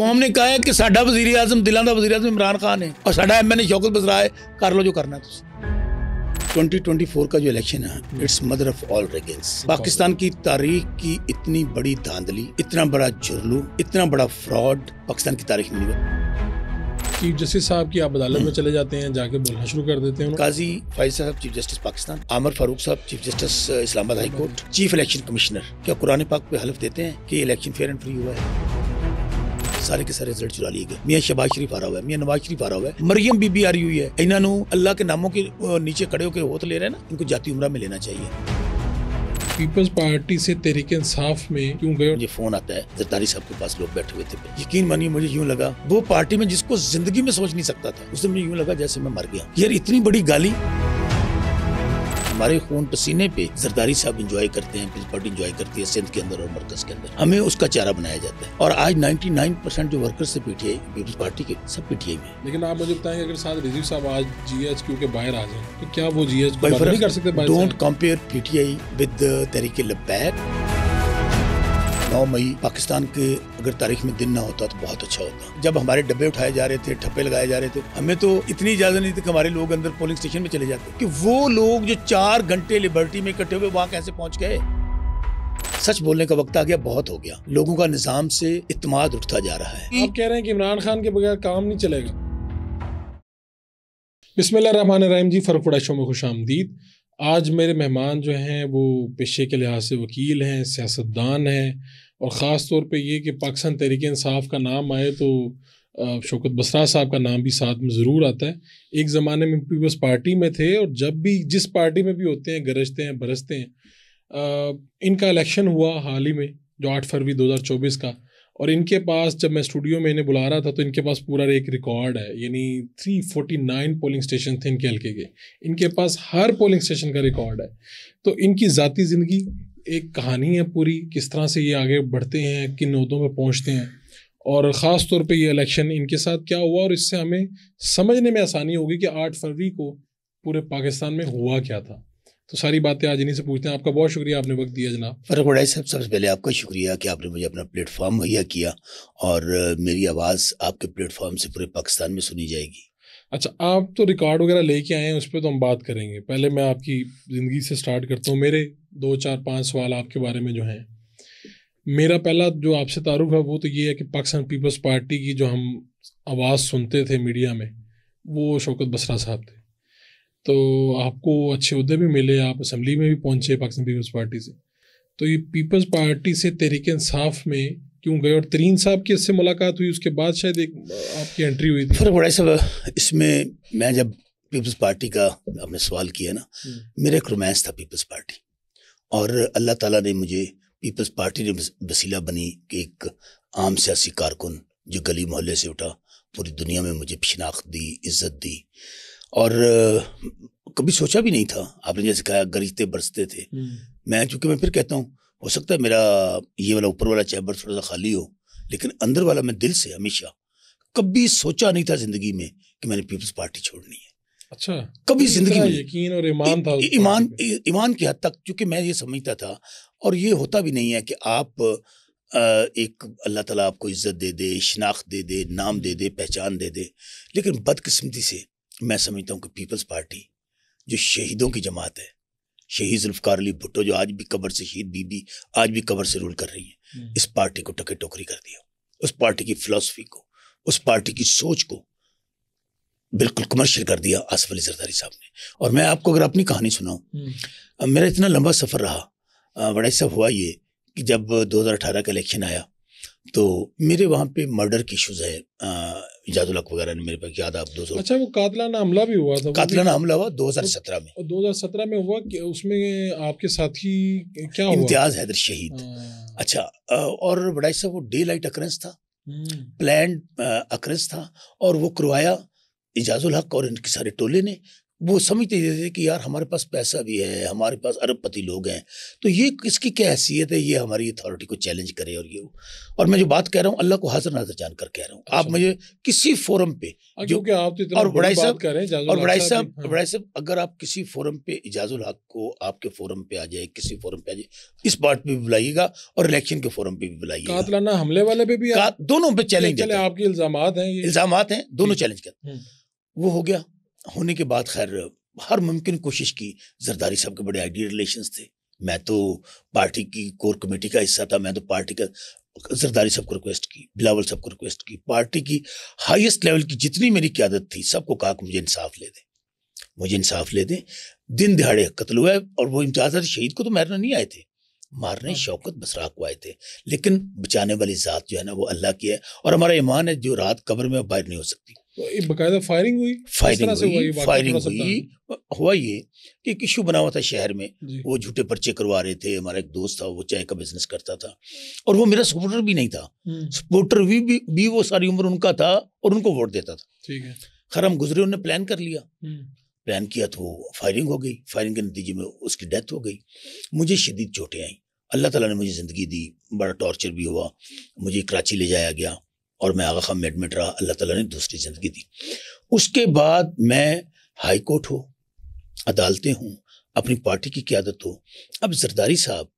ਕੌਮ ਨੇ ਕਹਾ ਕਿ ਸਾਡਾ ਵਜ਼ੀਰ ਆਜ਼ਮ ਦਿਲਾਂ ਦਾ ਵਜ਼ੀਰ ਆਜ਼ਮ ਇਮਰਾਨ ਖਾਨ ਹੈ ਔਰ ਸਾਡਾ ਐਮਐਨਏ ਸ਼ੌਕਤ ਬਸਰਾ ਹੈ ਕਰ ਲਓ ਜੋ ਕਰਨਾ ਤੁਸੀਂ 2024 का जो इलेक्शन है it's mother of all riggings Pakistan की तारीख की इतनी बड़ी धांधली इतना बड़ा जुर्लू इतना बड़ा फ्रॉड पाकिस्तान की तारीख में चीफ जस्टिस साहब की आप अदालत में चले जाते हैं जाके बोलना शुरू कर देते हैं काजी फाइज साहब चीफ जस्टिस पाकिस्तान आमर फारूक साहब chief justice Islamabad high court chief election commissioner क्या कुरान पाक पे हलफ देते हैं कि इलेक्शन फेयर एंड फ्री हुआ है सारे के सारे रिजल्ट चुरा लिए गए मियाँ शबाज शरीफ आ रहा हुआ है मियाँ नवाज शरीफ आ रहा हुआ है मरियम बीबी आ रही हुई है इन्हों अल्लाह के नामों के नीचे खड़े होकर होत ले रहे हैं ना इनको जाती उम्र में लेना चाहिए पीपल्स पार्टी से तरीके इंसाफ में क्यों गए मुझे फोन आता है जरदारी साहब के पास लोग बैठे हुए थे यकीन मानिए मुझे यूं लगा वो पार्टी में जिसको जिंदगी में सोच नहीं सकता था उसने मुझे यूं लगा जैसे मैं मर गया यार इतनी बड़ी गाली हमारे खून पसीने पे जरदारी साहब इंजॉय करते हैं पीस पार्टी इंजॉय करती है सिंध के अंदर और मरकज के अंदर हमें उसका चारा बनाया जाता है और आज 99 परसेंट जो वर्कर्स थे पीटीए पीपल्स पार्टी के सब पीटीए में लेकिन आप मुझे बताएंगे अगर साथ रिजीव साहब आज जीएचक्यू के बाहर आ जाए तो क्या वो जीएच को नहीं कर सकते डोंट कंपेयर पीटीआई विद तरीके लबैक नौ मई पाकिस्तान के अगर तारीख में दिन ना होता तो बहुत अच्छा होता जब हमारे डब्बे उठाए जा रहे थे ठप्पे लगाए जा रहे थे हमें तो इतनी इजाजत नहीं थी कि हमारे लोग अंदर पोलिंग स्टेशन में चले जाते कि वो लोग जो चार घंटे लिबर्टी में इकट्ठे हुए वहाँ कैसे पहुंच गए सच बोलने का वक्त आ गया बहुत हो गया लोगों का निजाम से इतमाद उठता जा रहा है आप कह रहे हैं कि इमरान खान के बगैर काम नहीं चलेगा बिस्मिल्लाह रहमान रहीम जी फरकुड़ा शो में खुश आमदीद आज मेरे मेहमान जो हैं वो पेशे के लिहाज से वकील हैं सियासतदान हैं और ख़ास तौर पे ये कि पाकिस्तान तहरीक इंसाफ का नाम आए तो शौकत बसरा साहब का नाम भी साथ में ज़रूर आता है एक ज़माने में पीपल्स पार्टी में थे और जब भी जिस पार्टी में भी होते हैं गरजते हैं बरसते हैं आ, इनका इलेक्शन हुआ हाल ही में जो आठ फरवरी 2024 का और इनके पास जब मैं स्टूडियो में इन्हें बुला रहा था तो इनके पास पूरा एक रिकॉर्ड है यानी 349 पोलिंग स्टेशन थे इनके हल्के के इनके पास हर पोलिंग स्टेशन का रिकॉर्ड है तो इनकी ज़ाती ज़िंदगी एक कहानी है पूरी किस तरह से ये आगे बढ़ते हैं किन उदों पर पहुँचते हैं और ख़ास तौर पर ये इलेक्शन इनके साथ क्या हुआ और इससे हमें समझने में आसानी होगी कि आठ फरवरी को पूरे पाकिस्तान में हुआ क्या था तो सारी बातें आज इन्हीं से पूछते हैं आपका बहुत शुक्रिया आपने वक्त दिया जनाब फरक भाई साहब सबसे पहले आपका शुक्रिया कि आपने मुझे अपना प्लेटफॉर्म मुहैया किया और मेरी आवाज़ आपके प्लेटफॉर्म से पूरे पाकिस्तान में सुनी जाएगी अच्छा आप तो रिकॉर्ड वगैरह लेके आए हैं उस पर तो हम बात करेंगे पहले मैं आपकी ज़िंदगी से स्टार्ट करता हूँ मेरे दो चार पाँच सवाल आपके बारे में जो हैं मेरा पहला जो आपसे तारुफ है वो तो ये है कि पाकिस्तान पीपल्स पार्टी की जो हम आवाज़ सुनते थे मीडिया में वो शौकत बसरा साहब थे तो आपको अच्छे उद्दे भी मिले आप असम्बली में भी पहुंचे पाकिस्तान पीपल्स पार्टी से तो ये पीपल्स पार्टी से तहरीक इंसाफ में क्यों गए और तरीन साहब की इससे मुलाकात हुई उसके बाद शायद एक आपकी एंट्री हुई थी बड़ा साहब इसमें मैं जब पीपल्स पार्टी का आपने सवाल किया ना हम्म। मेरा एक रोमांस था पीपल्स पार्टी और अल्लाह ताला ने मुझे पीपल्स पार्टी ने वसीला बनी कि एक आम सियासी कारकुन जो गली मोहल्ले से उठा पूरी दुनिया में मुझे शिनाख्त दी इज्जत दी और कभी सोचा भी नहीं था आपने जैसे कहा गरीजते बरसते थे हम्म। मैं चूंकि मैं फिर कहता हूँ हो सकता है मेरा ये वाला ऊपर वाला चैम्बर थोड़ा सा खाली हो लेकिन अंदर वाला मैं दिल से हमेशा कभी सोचा नहीं था जिंदगी में कि मैंने पीपल्स पार्टी छोड़नी है अच्छा कभी जिंदगी में यकीन और ईमान था ईमान ईमान की हद तक क्योंकि मैं ये समझता था और ये होता भी नहीं है कि आप एक अल्लाह ताला आपको इज्जत दे दे शनाख्त दे दे नाम दे दे पहचान दे दे लेकिन बदकिस्मती से मैं समझता हूँ कि पीपल्स पार्टी जो शहीदों की जमात है शहीद जुल्फकार अली भुट्टो जो आज भी कबर से शहीद बीबी आज भी कबर से रूल कर रही है हम्म। इस पार्टी को टके टोकरी कर दिया उस पार्टी की फिलासफी को उस पार्टी की सोच को बिल्कुल कमर्शियल कर दिया आसफ अली जरदारी साहब ने और मैं आपको अगर अपनी कहानी सुनाऊँ हम्म। मेरा इतना लंबा सफ़र रहा बड़ा सब हुआ ये कि जब 2018 का इलेक्शन आया तो मेरे वहाँ पे मर्डर के इशूज़ है इजाजुलक वगैरह ने मेरे पास किया था दो सौ अच्छा वो कातलाना हमला भी हुआ था कातलाना हमला हुआ 2017 में 2017 में हुआ कि उसमें आपके साथी क्या इम्तियाज हैदर शहीद हाँ। अच्छा और बड़ाई साहब वो डे लाइट अक्रेंस था प्लान हम्म। अक्रेंस था और वो करवाया इजाजुल हक और इनके सारे टोले ने वो समझते थे कि यार हमारे पास पैसा भी है हमारे पास अरबपति लोग हैं तो ये इसकी क्या हैसियत है ये हमारी अथॉरिटी को चैलेंज करे और ये और मैं जो बात कह रहा हूँ अल्लाह को हाजिर नजर जान कर कह रहा हूँ अच्छा। आप मुझे किसी फोरम पे हाँ, जो कि आप तो और बड़ाई साहब और बड़ाई साहब बड़ाई हाँ। साहब अगर आप किसी फोरम पे इजाजुल हक को आपके फोरम पे आ जाए किसी फोरम पे आ जाए इस बात पे भी बुलाइएगा और इलेक्शन के फोरम पे भी बुलाइएगा हमले वाले पे भी दोनों पे चैलेंज आपके इल्जाम हैं इल्जाम हैं दोनों चैलेंज कर हम्म। वो हो गया होने के बाद खैर हर मुमकिन कोशिश की जरदारी साहब के बड़े आइडियल रिलेशन थे मैं तो पार्टी की कोर कमेटी का हिस्सा था मैं तो पार्टी का जरदारी साहब को रिक्वेस्ट की बिलावल साहब को रिक्वेस्ट की पार्टी की हाईएस्ट लेवल की जितनी मेरी क्यादत थी सबको कहा कि मुझे इंसाफ ले दें मुझे इंसाफ ले दें दिन दिहाड़े कत्ल हुआ और वो इम्तियाज शहीद को तो मारने नहीं आए थे मारने हाँ। शौकत बसरा को आए थे लेकिन बचाने वाली ज़ात जो है ना वो अल्लाह की है और हमारा ईमान है जो रात कब्र में बाहर नहीं हो सकती बकायदा फायरिंग हुई फायरिंग हुई फायरिंग हुई हुआ ये कि एक इशू बना हुआ था शहर में वो झूठे पर्चे करवा रहे थे हमारा एक दोस्त था वो चाय का बिजनेस करता था और वो मेरा सपोर्टर भी नहीं था सपोर्टर हम्म। भी, भी भी वो सारी उम्र उनका था और उनको वोट देता था ठीक है खैर हम गुजरे उन्होंने प्लान कर लिया प्लान हम्म। किया तो फायरिंग हो गई फायरिंग के नतीजे में उसकी डेथ हो गई मुझे शदीद चोटें आई अल्लाह तला ने मुझे ज़िंदगी दी बड़ा टॉर्चर भी हुआ मुझे कराची ले जाया गया और मैं आगा खां में एडमिट रहा अल्लाह ताला ने दूसरी ज़िंदगी दी उसके बाद मैं हाई कोर्ट हो अदालतें हों अपनी पार्टी की क्यादत हो अब जरदारी साहब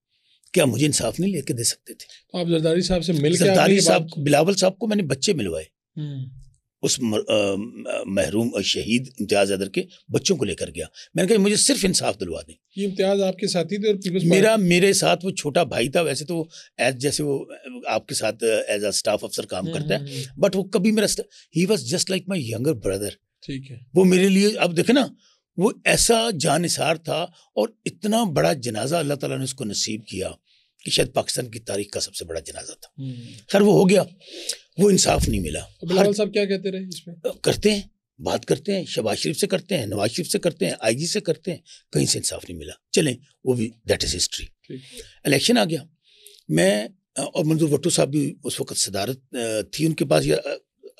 क्या मुझे इंसाफ नहीं लेके दे सकते थे तो आप जरदारी साहब से मिल जरदारी साहब बिलावल साहब को मैंने बच्चे मिलवाए हम्म। उस महरूम शहीद इम्तियाज़ अदर के बच्चों को लेकर गया मैंने कहा मुझे सिर्फ इंसाफ दिलवा दें ये इम्तियाज़ आपके साथी थे और मेरा मेरे साथ वो छोटा भाई था वैसे तो एज जैसे वो आपके साथ एज अ स्टाफ अफसर काम हम्म, करता है बट हम्म, हम्म। वो कभी मेरा ही was just like my younger brother ठीक है वो मेरे लिए अब देखे ना वो ऐसा जानसार था और इतना बड़ा जनाजा अल्लाह ताला ने उसको नसीब किया कि शायद पाकिस्तान की तारीख का सबसे बड़ा जनाजा था हम्म। खैर वो हो गया वो इंसाफ नहीं मिला हर तो साहब क्या कहते रहे इसमें करते हैं बात करते हैं शबाज शरीफ से करते हैं नवाज शरीफ से करते हैं आईजी से करते हैं कहीं से इंसाफ नहीं मिला चलें वो भी दैट इज़ हिस्ट्री इलेक्शन आ गया मैं और मंजूर भट्टू साहब भी उस वक्त सदारत थी उनके पास या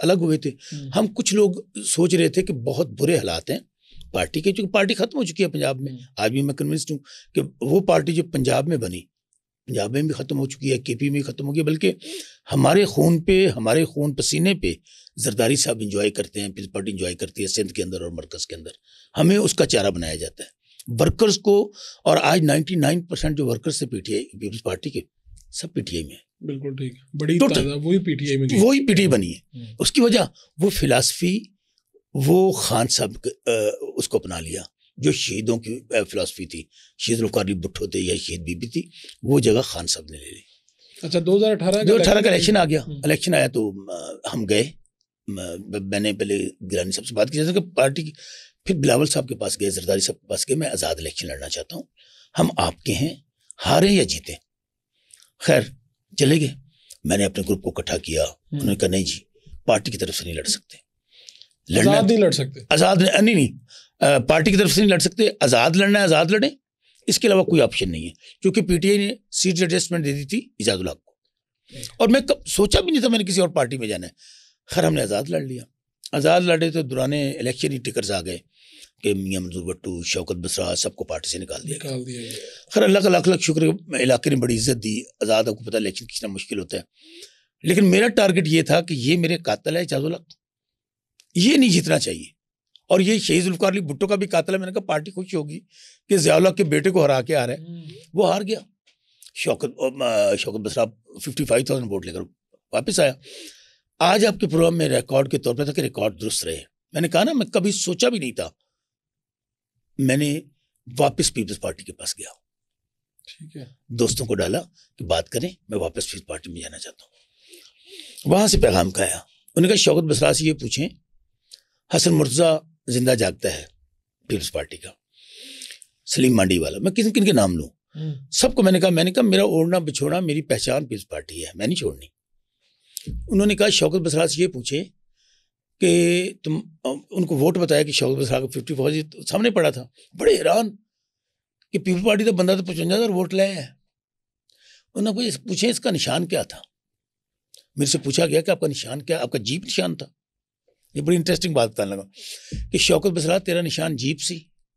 अलग हुए थे हम्म। हम कुछ लोग सोच रहे थे कि बहुत बुरे हालात हैं पार्टी के चूँकि पार्टी ख़त्म हो चुकी है पंजाब में हम्म। आज भी मैं कन्विंस्ड हूँ कि वो पार्टी जो पंजाब में बनी पंजाब में भी ख़त्म हो चुकी है के पी में ख़त्म हो गई बल्कि हमारे खून पे हमारे खून पसीने पे जरदारी साहब इंजॉय करते हैं पीपल पार्टी इंजॉय करती है सिंध के अंदर और मरकज़ के अंदर हमें उसका चारा बनाया जाता है वर्कर्स को और आज 99 परसेंट जो वर्कर्स थे पीटीआई पीपल्स पार्टी के सब पीटीआई में बिल्कुल ठीक बड़ी वही पीटीआई में वही पीटीआई बनी है हम्म। उसकी वजह वो फिलासफी वो खान साहब उसको अपना लिया जो शहीदों की फिलासफी थी शहीद रुकारी भुट्टो थे या शहीद बीबी थी वो जगह खान साहब ने ले ली अच्छा दो हजार अठारह दो अठारह का इलेक्शन आ गया इलेक्शन हम्म। आया तो हम गए मैंने पहले गिरानी साहब से बात की जैसे कि पार्टी की फिर बिलावल साहब के पास गए जरदारी साहब के पास गए मैं आज़ाद इलेक्शन लड़ना चाहता हूँ हम आपके हैं हारे या जीते खैर चले गए मैंने अपने ग्रुप को इकट्ठा किया हम्म। उन्होंने कहा नहीं जी पार्टी की तरफ से नहीं लड़ सकते लड़ना नहीं लड़ सकते आज़ाद नहीं नहीं पार्टी की तरफ से नहीं लड़ सकते आज़ाद लड़ना है आज़ाद लड़ें इसके अलावा कोई ऑप्शन नहीं है क्योंकि पीटीआई ने सीट एडजस्टमेंट दे दी थी इजाजुल हक को और मैं कब सोचा भी नहीं था मैंने किसी और पार्टी में जाना है खैर हमने आज़ाद लड़ लिया आज़ाद लड़े तो दुराने इलेक्शन ही टिकर्स आ गए कि मियाँ मंजूर भट्टू शौकत बसरा सबको पार्टी से निकाल दिया निकाल दिया खैर अल्लाह का लाख लाख शुक्र इलाके ने बड़ी इज्जत दी आज़ाद आपको पता इलेक्शन खींचना मुश्किल होता है लेकिन मेरा टारगेट ये था कि ये मेरे कातल है इजाजुल ये नहीं जीतना चाहिए और ये शहीद जुल्फार अली भुट्टो का भी कातला मैंने कहा पार्टी खुशी होगी कि जयाल्ला के बेटे को हरा के आ रहे है हम्म। वो हार गया Shaukat Shaukat Basra fifty five thousand vote लेकर वापस आया आज आपके प्रोग्राम में रिकॉर्ड के तौर पर था कि रिकॉर्ड दुरुस्त रहे मैंने कहा ना मैं कभी सोचा भी नहीं था मैंने वापस पीपल्स पार्टी के पास गया ठीक है दोस्तों को डाला कि बात करें मैं वापस पीपल्स पार्टी में जाना चाहता हूँ वहां से पैगाम का आया उन्होंने कहा शौकत बसरा से ये पूछें हसन मुर्जा जिंदा जागता है पीपल्स पार्टी का सलीम मांडी वाला मैं किन किन के नाम लूँ हम्म। सबको मैंने कहा मैंने कहा मेरा ओढ़ना बिछोड़ा मेरी पहचान पीपल्स पार्टी है मैं नहीं छोड़नी उन्होंने कहा शौकत बसरा से ये पूछे कि तुम उनको वोट बताया कि शौकत बसरा का फिफ्टी फोर सामने पड़ा था बड़े हैरान कि पीपल्स पार्टी का तो बंदा तो पचवंजा हज़ार वोट लाया है उन्होंने पूछे इसका निशान क्या था मेरे से पूछा गया कि आपका निशान क्या आपका जीप निशान था ये बड़ी इंटरेस्टिंग बात बताने लगा कि शौकत बसरा तेरा निशान जीप सी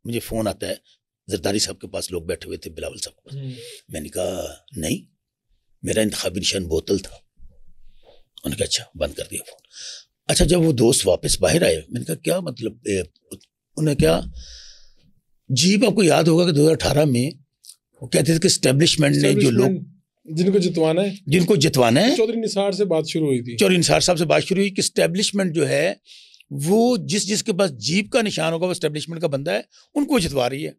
मुझे फ़ोन आता है जरदारी साहब के पास लोग बैठे हुए थे बिलावल साहब हम्म। मैंने कहा नहीं मेरा इंतबी निशान बोतल था उन्होंने कहा अच्छा बंद कर दिया फ़ोन अच्छा जब वो दोस्त वापस बाहर आए मैंने कहा क्या मतलब उन्हें क्या जीप आपको याद होगा कि 2018 में वो कहते थे कि स्टेब्लिशमेंट ने जो लोग जिनको जितवाना है जिनको जितवाना है चौधरी निसार से बात शुरू हुई थी चौधरी निसार साहब से बात शुरू हुई कि स्टैब्लिशमेंट जो है वो जिस जिसके पास जीप का निशान होगा वो स्टैब्लिशमेंट का बंदा है उनको जितवा रही है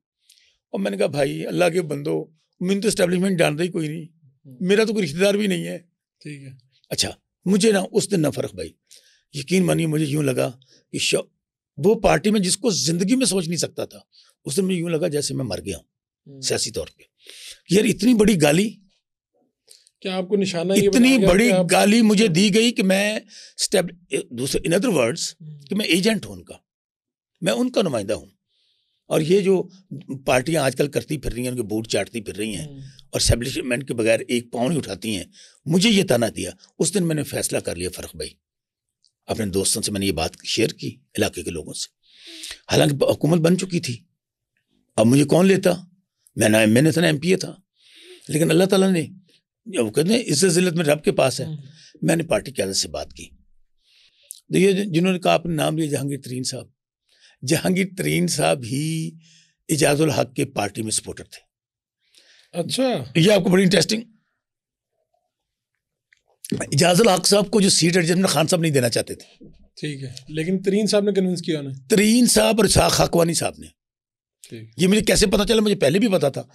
और मैंने कहा भाई अल्लाह के बंदो मैंने तो स्टैब्लिशमेंट जानता ही कोई नहीं मेरा तो कोई रिश्तेदार भी नहीं है ठीक है अच्छा मुझे ना उस दिन ना फ़र्क भाई यकीन मानिए मुझे यूँ लगा कि वो पार्टी में जिसको ज़िंदगी में सोच नहीं सकता था उस दिन मुझे यूँ लगा जैसे मैं मर गया हूँ हम्म। सियासी तौर पर यार इतनी बड़ी गाली क्या आपको निशाना इतनी बड़ी आप... गाली मुझे हम्म। दी गई कि मैं स्टेप दूसरे इन अदर वर्ड्स कि मैं एजेंट हूं उनका मैं उनका नुमाइंदा हूं और ये जो पार्टियां आजकल करती फिर रही हैं उनके बूट चाटती फिर रही हैं हम्म। और स्टेब्लिशमेंट के बगैर एक पाँव नहीं उठाती हैं मुझे ये ताना दिया उस दिन मैंने फैसला कर लिया फ़र्क भाई अपने दोस्तों से मैंने ये बात शेयर की इलाके के लोगों से हालांकि हुकूमत बन चुकी थी अब मुझे कौन लेता मैं ना एम एन ए था ना एम पी ए था लेकिन अल्लाह ताला ने वो कहते हैं इस जिलत में रब के पास है हम्म। मैंने पार्टी कैडर से बात की तो ये जिन्होंने कहा अपने नाम लिया जहांगीर तरीन साहब जहांगीर तरीन साहब ही इजाजुल हक के पार्टी में सपोर्टर थे अच्छा ये आपको बड़ी इंटरेस्टिंग इजाजुल हक साहब को जो सीट एडजस्टमेंट खान साहब नहीं देना चाहते थे ठीक है लेकिन तरीन साहब ने कन्विंस किया उन्हें तरीन साहब और शाह खाकवानी साहब ने ये मुझे कैसे पता चला मुझे पहले भी पता था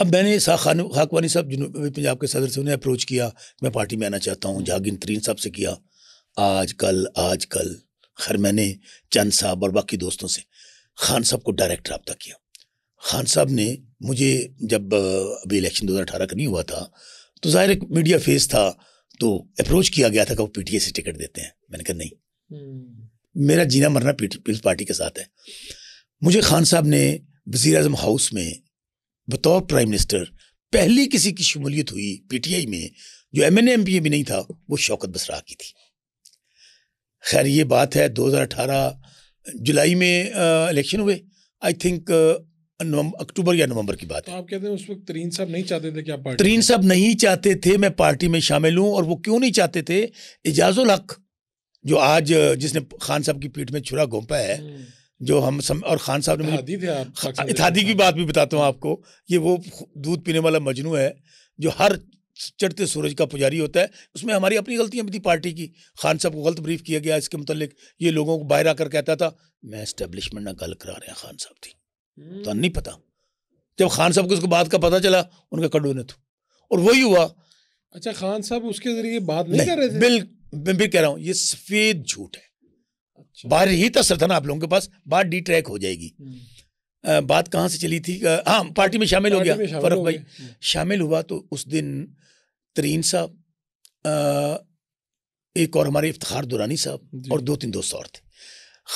अब मैंने खान खाकवानी साहब जिन्होंने पंजाब के सदर से उन्हें अप्रोच किया मैं पार्टी में आना चाहता हूँ जहागिन तरीन साहब से किया आज कल आज कल खैर मैंने चंद साहब और बाकी दोस्तों से खान साहब को डायरेक्ट रबता किया खान साहब ने मुझे जब अभी इलेक्शन दो हज़ार का नहीं हुआ था तो जाहिर एक मीडिया फेस था तो अप्रोच किया गया था कि वो पी से टिकट देते हैं मैंने कहा नहीं मेरा जीना मरना पीपल्स पार्टी के साथ है मुझे खान साहब ने वजीर अजम हाउस में बतौर प्राइम मिनिस्टर पहली किसी की शमूलियत हुई पीटीआई में जो एम एन भी नहीं था वो शौकत बसरा की थी खैर ये बात है 2018 जुलाई में इलेक्शन हुए आई थिंक अक्टूबर या नवंबर की बात तो है आप कहते हैं उस वक्त तरीन साहब नहीं चाहते थे क्या पार्टी तरीन साहब नहीं चाहते थे मैं पार्टी में शामिल हूँ और वो क्यों नहीं चाहते थे एजाजुल हक जो आज जिसने खान साहब की पीठ में छुरा घोंपा है हम्म। जो हम सम, और खान साहब ने मुझे इतिहादी हाँ, की बात भी बताता हूँ आपको ये वो दूध पीने वाला मजनू है जो हर चढ़ते सूरज का पुजारी होता है उसमें हमारी अपनी गलतियां भी थी पार्टी की खान साहब को गलत ब्रीफ किया गया इसके मतलब ये लोगों को बाहर आकर कहता था मैं इस्टेब्लिशमेंट ना गल करा रहे हैं खान साहब थी हम्म। तो नहीं पता जब खान साहब को उसको बात का पता चला उनका कडो ने थू और वही हुआ अच्छा खान साहब उसके जरिए बात नहीं, नहीं कर रहे थे बिल मैं भी कह रहा हूँ ये सफ़ेद झूठ है अच्छा। बाहर ही तस्र था ना आप लोगों के पास बात डी ट्रैक हो जाएगी आ, हम्म। बात कहाँ से चली थी हाँ पार्टी में शामिल हो गया फरक भाई हम्म। शामिल हुआ तो उस दिन तरीन साहब एक और हमारे इफ्तार दुरानी साहब और दो तीन दोस्त और थे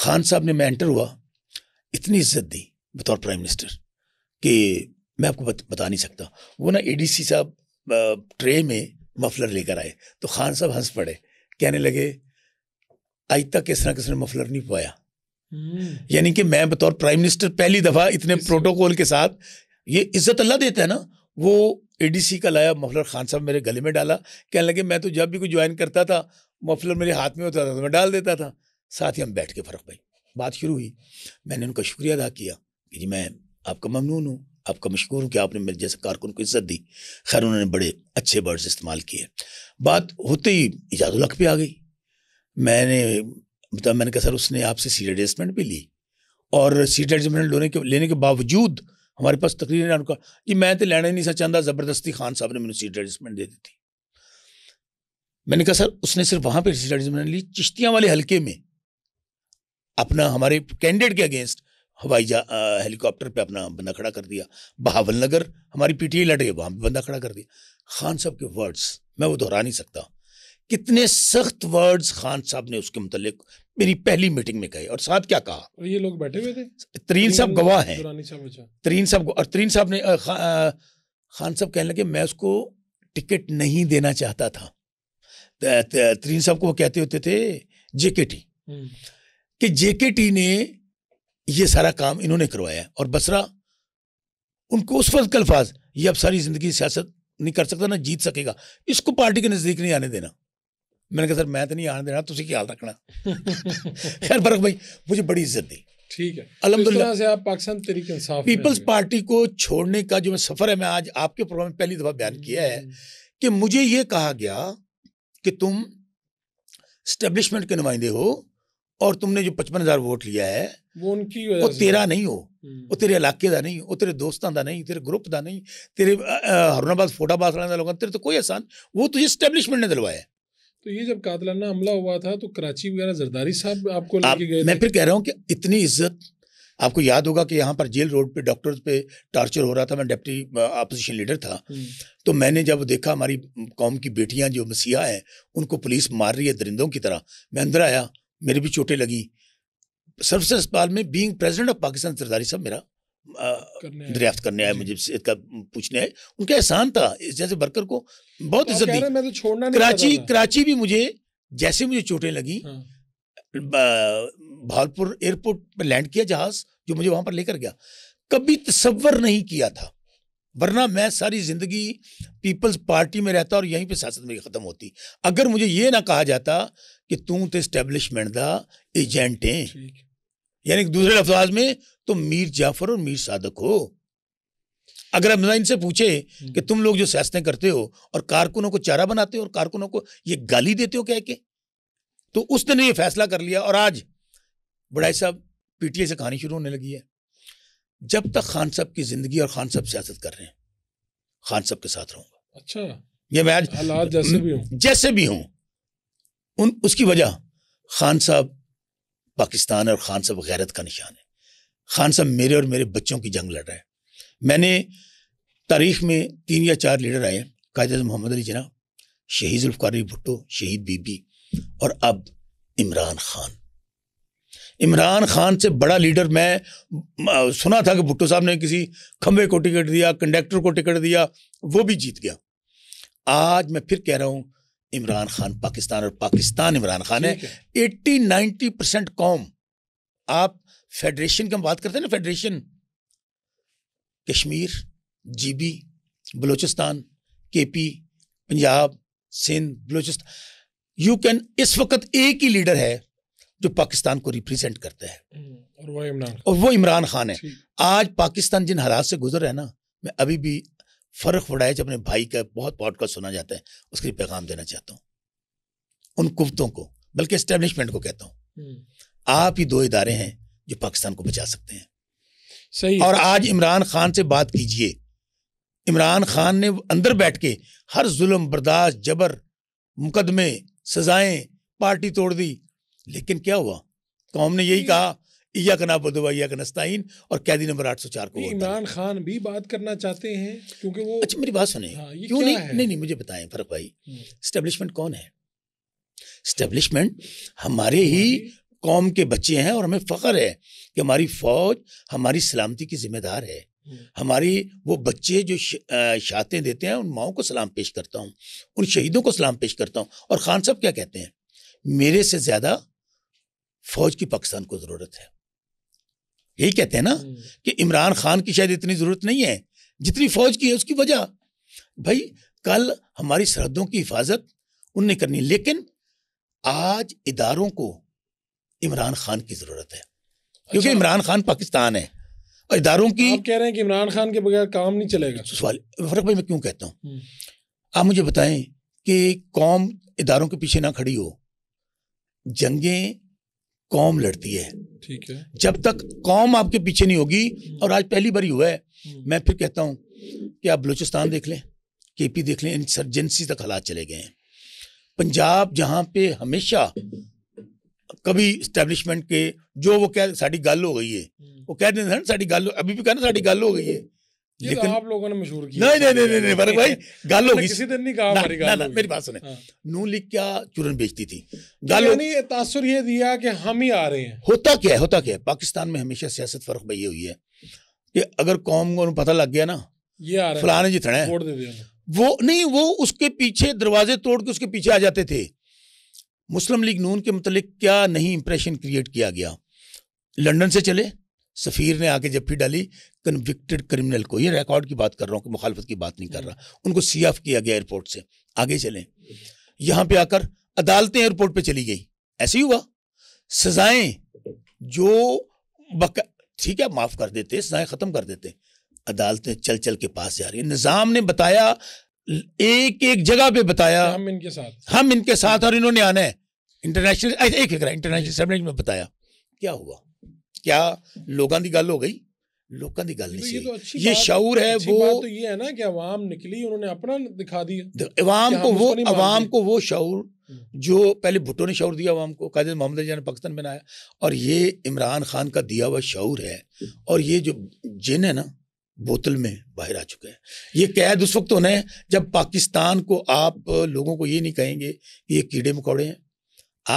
खान साहब ने मैं एंटर हुआ इतनी इज्जत दी बतौर प्राइम मिनिस्टर कि मैं आपको बत, बता नहीं सकता वो ना एडीसी साहब ट्रे में मफलर लेकर आए तो खान साहब हंस पड़े कहने लगे आज तक किस तरह किसी ने मफलर नहीं पाया हम्म। यानी कि मैं बतौर प्राइम मिनिस्टर पहली दफ़ा इतने प्रोटोकॉल के साथ ये इज्जत अल्लाह देता है ना वो एडीसी का लाया मफलर खान साहब मेरे गले में डाला कहने लगे मैं तो जब भी कोई ज्वाइन करता था मफलर मेरे हाथ में होता था तो मैं डाल देता था साथ ही हम बैठ के फ़र्क भाई बात शुरू हुई मैंने उनका शुक्रिया अदा किया कि जी मैं आपका ममनून हूँ आपका मशहूर हूँ कि आपने मेरे जैसे कारकुन को इज्जत दी खैर उन्होंने बड़े अच्छे वर्ड्स इस्तेमाल किए बात होते ही इजाज़ुल हक पे आ गई मैंने मतलब मैंने कहा सर उसने आपसे सीट एडजस्टमेंट भी ली और सीट एडजस्टमेंट लेने के लेने के बावजूद हमारे पास तकरीर ने उनका जी मैं तो लेना ही नहीं सर चाहता ज़बरदस्ती खान साहब ने मैंने सीट एडजस्टमेंट दे दी थी मैंने कहा सर उसने सिर्फ वहाँ पर सीट एडजस्टमेंट ली चिश्तियाँ वाले हल्के में अपना हमारे कैंडिडेट के अगेंस्ट हवाई जहा हेलीकॉप्टर पे अपना बंदा खड़ा कर दिया बहावल नगर हमारी पीटीए लड़ रही है वहाँ पर बंदा खड़ा कर दिया खान साहब के वर्ड्स मैं वो दोहरा नहीं सकता कितने सख्त वर्ड्स खान साहब ने उसके मतलब मेरी पहली मीटिंग में कहे और साहब क्या कहा ये लोग बैठे हुए थे तरीन साहब गवाह हैं अच्छा। तरीन साहब और तरीन साहब ने खान साहब कहने लगे मैं उसको टिकट नहीं देना चाहता था तरीन साहब को वो कहते होते थे टी हम्म। कि टी ने ये सारा काम इन्होंने करवाया और बसरा उनको उस वक्त अल्फाज ये अब सारी जिंदगी सियासत नहीं कर सकता ना जीत सकेगा इसको पार्टी के नज़दीक नहीं आने देना मैंने कहा सर मैं तो नहीं आने देना तुम्हें ख्याल रखना खैर बरक भाई मुझे बड़ी इज्जत दी ठीक है अलहमदुल्ला से आप पाकिस्तान तरीके इंसाफ पीपल्स पार्टी को छोड़ने का जो मैं सफ़र है मैं आज आपके प्रोग्राम में पहली दफ़ा बयान किया है कि मुझे ये कहा गया कि तुम स्टेब्लिशमेंट के नुमाइंदे हो और तुमने जो पचपन हज़ार वोट लिया है वो उनकी वो तेरा नहीं हो हम्म। वो तेरे इलाके का नहीं वो तेरे दोस्तों का नहीं तेरे ग्रुप का नहीं तेरे हरुणाबाद फोटाबाद वाले लोगों ਲੋਕਾਂ ਤੇਰੇ ਤੋਂ ਕੋਈ ਆਸਾਨ ਉਹ ਤੁਸੀਂ ਸਟੈਬਲਿਸ਼ਮੈਂਟ ਨੇ ਦਿਲਵਾਇਆ तो ये जब कातलाना हमला हुआ था तो कराची वगैरह जरदारी साहब आपको लेके गए मैं फिर कह रहा हूँ कि इतनी इज्जत आपको याद होगा कि यहाँ पर जेल रोड पे डॉक्टर्स पे टॉर्चर हो रहा था मैं डेप्टी अपोजिशन लीडर था हम्म। तो मैंने जब देखा हमारी कौम की बेटियाँ जो मसीहा हैं उनको पुलिस मार रही है दरिंदों की तरह मैं अंदर आया मेरी भी चोटें लगी सर्विस अस्पताल में being president of Pakistan Sardari साहब मेरा दरियाफ्त करने आए मुझे इसका पूछने आए उनका एहसान था इस जैसे वर्कर को बहुत तो इज्जत दी तो छोड़ना कराची कराची भी मुझे जैसे मुझे चोटें लगी हाँ। एयरपोर्ट पर लैंड किया जहाज जो मुझे वहां पर लेकर गया कभी तस्वर नहीं किया था वरना मैं सारी जिंदगी पीपल्स पार्टी में रहता और यहीं पे सियासत मेरी ख़त्म होती अगर मुझे ये ना कहा जाता कि तू तो इस्टेब्लिशमेंट का एजेंट है यानी दूसरे अफवाज में तुम मीर जाफर और मीर सादक हो अगर हम इनसे पूछे कि हम्म। तुम लोग जो सियासतें करते हो और कारकुनों को चारा बनाते हो और कारकुनों को ये गाली देते हो कह के तो उस दिन ये फैसला कर लिया और आज बड़ाई साहब पीटीए से कहानी शुरू होने लगी है जब तक खान साहब की जिंदगी और खान साहब सियासत कर रहे हैं खान साहब के साथ रहूंगा अच्छा ये मैं आज जैसे भी हूं जैसे भी हूं उन उसकी वजह खान साहब पाकिस्तान है और खान साहब गैरत का निशान है खान साहब मेरे और मेरे बच्चों की जंग लड़ रहे हैं मैंने तारीख में तीन या चार लीडर आए कायद मोहम्मद अली जना शहीद उल्फारी भुट्टो शहीद बीबी और अब इमरान खान इमरान खान से बड़ा लीडर मैं सुना था कि भुट्टो साहब ने किसी खंबे को टिकट दिया कंडक्टर को टिकट दिया वो भी जीत गया आज मैं फिर कह रहा हूँ इमरान खान पाकिस्तान और पाकिस्तान इमरान खान है एट्टी नाइन्टी परसेंट कौम आप फेडरेशन की हम बात करते हैं ना federation Kashmir GB Balochistan KP Punjab Sindh Balochistan you can इस वक्त एक ही लीडर है जो पाकिस्तान को रिप्रेजेंट करता है हम्म, और वो इमरान और वो इमरान खान है आज पाकिस्तान जिन हालात से गुजर रहा है ना मैं अभी भी फ़र्क फुडाइच अपने भाई का बहुत पॉडकास्ट सुना जाता है उसके लिए पैगाम देना चाहता हूँ उन कुतों को बल्कि इस्टेब्लिशमेंट को कहता हूँ हम्म। आप ही दो इदारे हैं जो पाकिस्तान को बचा सकते हैं सही और आज इमरान खान से बात कीजिए इमरान खान ने अंदर बैठ के हर जुल्म बर्दाश्त जबर मुकदमे सजाएं पार्टी तोड़ दी लेकिन क्या हुआ कौम ने यही कहा या यकना बदवा या यकनस्ताइन और कैदी नंबर आठ सौ चार को इमरान खान भी बात करना चाहते हैं क्योंकि वो अच्छा मेरी बात सुने हाँ, क्यों नहीं नहीं नहीं मुझे बताएं फरक भाई स्टेब्लिशमेंट हम्म। कौन है स्टेब्लिशमेंट हमारे ही कौम के बच्चे हैं और हमें फ़ख्र है कि हमारी फौज हमारी सलामती की जिम्मेदार है हम्म। हमारी वो बच्चे जो शाते देते हैं उन माओ को सलाम पेश करता हूँ उन शहीदों को सलाम पेश करता हूँ और खान साहब क्या कहते हैं मेरे से ज़्यादा फौज की पाकिस्तान को ज़रूरत है यही कहते हैं ना हम्म। कि इमरान खान की शायद इतनी ज़रूरत नहीं है जितनी फौज की है उसकी वजह भाई कल हमारी सरहदों की हिफाजत उनने करनी लेकिन आज इदारों को इमरान खान की ज़रूरत है अच्छा। क्योंकि इमरान खान पाकिस्तान है और इदारों की आप कह रहे हैं कि इमरान खान के बगैर काम नहीं चलेगा तो सवाल फरक भाई मैं क्यों कहता हूँ हम्म। आप मुझे बताएं कि कौम इदारों के पीछे ना खड़ी हो जंगें कौम लड़ती है ठीक है जब तक कौम आपके पीछे नहीं होगी और आज पहली बार हुआ है हम्म। मैं फिर कहता हूँ कि आप बलूचिस्तान देख लें के पी देख लें इंसर्जेंसी तक हालात चले गए हैं पंजाब जहाँ पे हमेशा कभी इस्टेब्लिशमेंट के जो वो कह साड़ी गल हो गई है हम्म। वो कह देते हैं साड़ी गल अभी भी कहना साड़ी गल हो गई है तो लेकिन आप लोगों ने मशहूर किया नहीं नहीं नहीं नहीं फर्क भाई होगी किसी दिन नहीं कहा हमारी मेरी बात सुने हाँ। क्या चूरन बेचती थी यानी तासुर ये दिया कि हम ही आ रहे हैं होता क्या है होता क्या है पाकिस्तान में हमेशा सियासत फर्क में ये हुई है कि अगर कौम को पता लग गया ना ये आ फलाने जी थे दे दिया वो नहीं वो उसके पीछे दरवाजे तोड़ के उसके पीछे आ जाते थे मुस्लिम लीग नून के मतलब क्या नहीं इंप्रेशन क्रिएट किया गया लंदन से चले सफ़ीर ने आके जब डाली कन्विक्टेड क्रिमिनल को ये रिकॉर्ड की बात कर रहा हूँ कि मुखालफत की बात नहीं कर रहा हम्म। उनको सी ऑफ किया गया एयरपोर्ट से आगे चलें यहाँ पे आकर अदालतें एयरपोर्ट पे चली गई ऐसे ही हुआ सजाएं जो ठीक है माफ़ कर देते सजाएं ख़त्म कर देते अदालतें चल चल के पास जा रही है निज़ाम ने बताया एक एक जगह पे बताया हम इनके साथ हम इनके साथ और इन्होंने आना है इंटरनेशनल एक फिक्र इंटरनेशनल में बताया क्या हुआ क्या लोगों की गल हो गई लोगों की गल नहीं तो ये तो शौर है वो तो ये है ना कि अवाम निकली उन्होंने अपना दिखा दिया अवाम को वो अवाम को वो शौर जो पहले भुट्टो ने शौर दिया अवाम को कहते मोहम्मद रजा ने पाकिस्तान बनाया और ये इमरान खान का दिया हुआ शौर है और ये जो जिन है ना बोतल में बाहर आ चुका है ये कैद उस वक्त होना है जब पाकिस्तान को आप लोगों को ये नहीं कहेंगे कि ये कीड़े मकौड़े हैं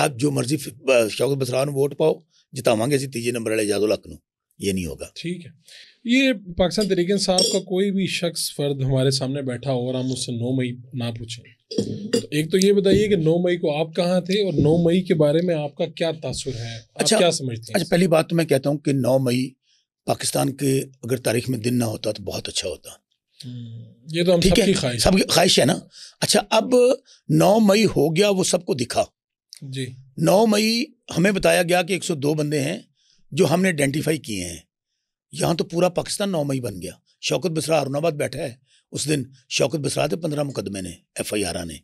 आप जो मर्जी शौकत बसरान वोट पाओ जितावे ਅਸੀਂ तीजे नंबर वाले ਜਾਦੋ ਲੱਕ ये नहीं होगा ठीक है ये पाकिस्तान तरीके साहब का कोई भी शख्स फर्द हमारे सामने बैठा हो और हम उससे नौ मई ना पूछें तो एक तो ये बताइए कि नौ मई को आप कहाँ थे और नौ मई के बारे में आपका क्या तासुर है अच्छा आप क्या समझते हैं अच्छा पहली बात तो मैं कहता हूँ कि नौ मई पाकिस्तान के अगर तारीख में दिन ना होता तो बहुत अच्छा होता हम्म, ये तो हम ठीक है ख्वाहिश सबकी ख्वाहिश है ना अच्छा अब नौ मई हो गया वो सबको दिखा जी नौ मई हमें बताया गया कि 102 बंदे हैं जो हमने आइडेंटिफाई किए हैं यहाँ तो पूरा पाकिस्तान नौ मई बन गया शौकत बसरा अरुणाबाद बैठा है उस दिन शौकत बसरा थे पंद्रह मुकदमे ने एफ आई आर ने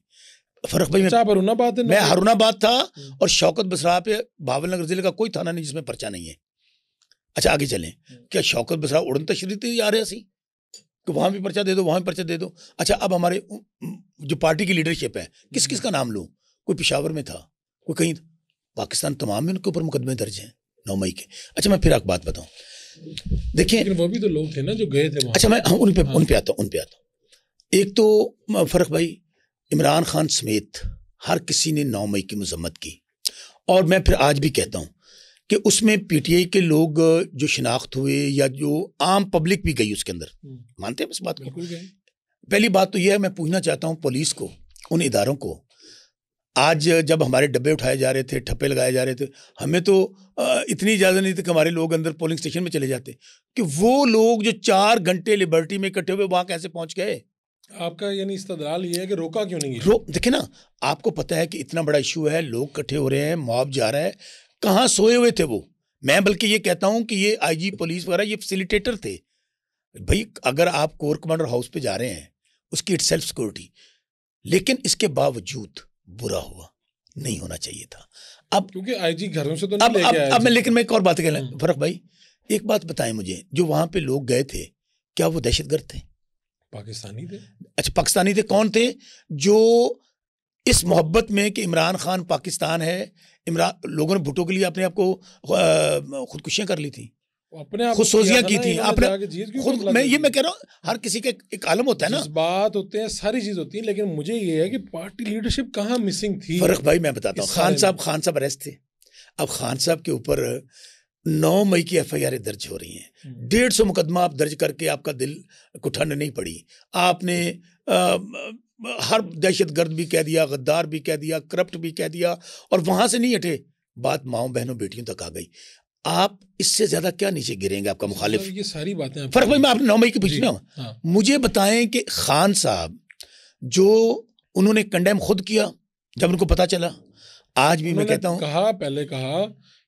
फरक भाई अच्छा, मैं हरुणाबाद मैं था हम्म। और शौकत बसरा पे भावलनगर जिले का कोई थाना नहीं जिसमें पर्चा नहीं है अच्छा आगे चलें हम्म। क्या शौकत बसरा उड़न तशरी थी आ रहा सी तो वहाँ भी पर्चा दे दो वहाँ भी पर्चा दे दो अच्छा अब हमारे जो पार्टी की लीडरशिप है किस किस हम्म। का नाम लूँ कोई पिशावर में था कोई कहीं था पाकिस्तान तमाम में उनके ऊपर मुकदमे दर्ज हैं नौ मई के अच्छा मैं फिर एक बात बताऊँ देखिए वो भी तो लोग थे ना जो गए थे अच्छा मैं हाँ, उन पर उन पर आता हूँ उन पर आता हूँ एक तो फ़र्क भाई इमरान खान समेत हर किसी ने नौ मई की मजम्मत की और मैं फिर आज भी कहता हूँ कि उसमें पीटीआई के लोग जो शिनाख्त हुए या जो आम पब्लिक भी गई उसके अंदर हम्म। मानते हैं इस बात को पहली बात तो यह है मैं पूछना चाहता हूँ पुलिस को उन इदारों को आज जब हमारे डब्बे उठाए जा रहे थे ठप्पे लगाए जा रहे थे हमें तो इतनी इजाज़त नहीं थी कि हमारे लोग अंदर पोलिंग स्टेशन में चले जाते कि वो लोग जो चार घंटे लिबर्टी में इकट्ठे हुए वहाँ कैसे पहुँच गए आपका यानी इस्तदलाल ये है कि रोका क्यों नहीं रो देखिए ना आपको पता है कि इतना बड़ा इशू है लोग इकट्ठे हो रहे हैं मॉब जा रहा है कहाँ सोए हुए थे वो मैं बल्कि ये कहता हूँ कि ये आईजी पुलिस वगैरह ये फैसिलिटेटर थे भाई अगर आप कोर कमांडर हाउस पे जा रहे हैं उसकी इट सेल्फ सिक्योरिटी लेकिन इसके बावजूद बुरा हुआ नहीं होना चाहिए था अब क्योंकि आईजी घरों से तो नहीं अब, अब, अब मैं लेकिन मैं एक और बात कहना हम्म। फरक भाई एक बात बताएं मुझे जो वहां पे लोग गए थे क्या वो दहशतगर्द थे पाकिस्तानी थे अच्छा पाकिस्तानी थे कौन थे जो इस मोहब्बत में कि इमरान खान पाकिस्तान है इमरान लोगों ने भुटो के लिए अपने आप को खुदकुशियाँ कर ली थी अपने खुशोजियाँ की थी आपने खुद मैं ये मैं कह रहा हूँ हर किसी के एक आलम होता है ना बात होते हैं सारी चीज़ होती है लेकिन मुझे ये है कि पार्टी लीडरशिप कहाँ मिसिंग थी फर्क भाई मैं बताता हूँ खान साहब खान साहब अरेस्ट थे अब खान साहब के ऊपर नौ मई की एफ आई दर्ज हो रही हैं हम्म। डेढ़ सौ मुकदमा आप दर्ज करके आपका दिल को ठंड नहीं पड़ी आपने आ, हर दहशत गर्द भी कह दिया गद्दार भी कह दिया करप्ट भी कह दिया और वहाँ से नहीं हटे बात माओ बहनों बेटियों तक आ गई आप इससे ज्यादा क्या नीचे गिरेंगे आपका मुखालिफ ये सारी बातें फर्क भाई मैं आपने नौ मई के बीच ना हाँ। मुझे बताएं कि खान साहब जो उन्होंने कंडेम खुद किया जब उनको पता चला आज भी मैं कहता हूँ कहा पहले कहा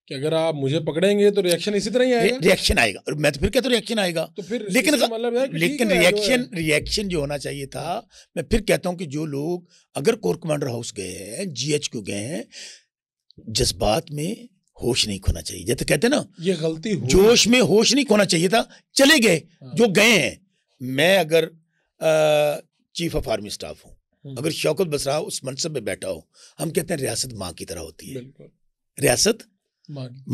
कि अगर आप मुझे पकड़ेंगे तो रिएक्शन इसी तरह ही आएगा रिएक्शन आएगा और मैं तो फिर कहता हूँ रिएक्शन आएगा तो फिर लेकिन मतलब लेकिन रिएक्शन रिएक्शन जो होना चाहिए था मैं फिर कहता हूँ कि जो लोग अगर कोर कमांडर हाउस गए हैं जीएच को गए हैं जज्बात में होश नहीं खोना चाहिए जैसे कहते ना ये गलती जोश में होश नहीं खोना चाहिए था चले गए हाँ। जो गए हैं मैं अगर चीफ ऑफ आर्मी स्टाफ हूँ हम्म। अगर शौकत बसरा उस मनसब में बैठा हो हम कहते हैं रियासत माँ की तरह होती है रियासत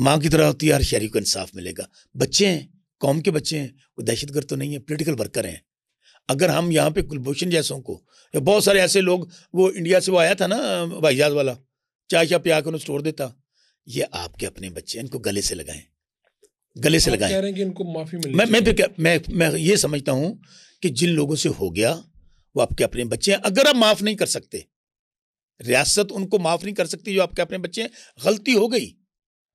माँ की तरह होती है हर शहरी को इंसाफ मिलेगा बच्चे हैं कौम के बच्चे हैं वो दहशत गर्द तो नहीं है पोलिटिकल वर्कर हैं अगर हम यहाँ पे कुलभूषण जैसों को या बहुत सारे ऐसे लोग वो इंडिया से वो आया था ना भाईजाज वाला चाय शाह पिया कर उन्हें स्टोर देता ये आपके अपने बच्चे इनको गले से लगाएं गले से लगाएं कह रहे हैं कि इनको माफी मिले मैं मैं फिर मैं मैं ये समझता हूं कि जिन लोगों से हो गया वो आपके अपने बच्चे हैं अगर आप माफ नहीं कर सकते रियासत उनको माफ नहीं कर सकती जो आपके अपने बच्चे हैं गलती हो गई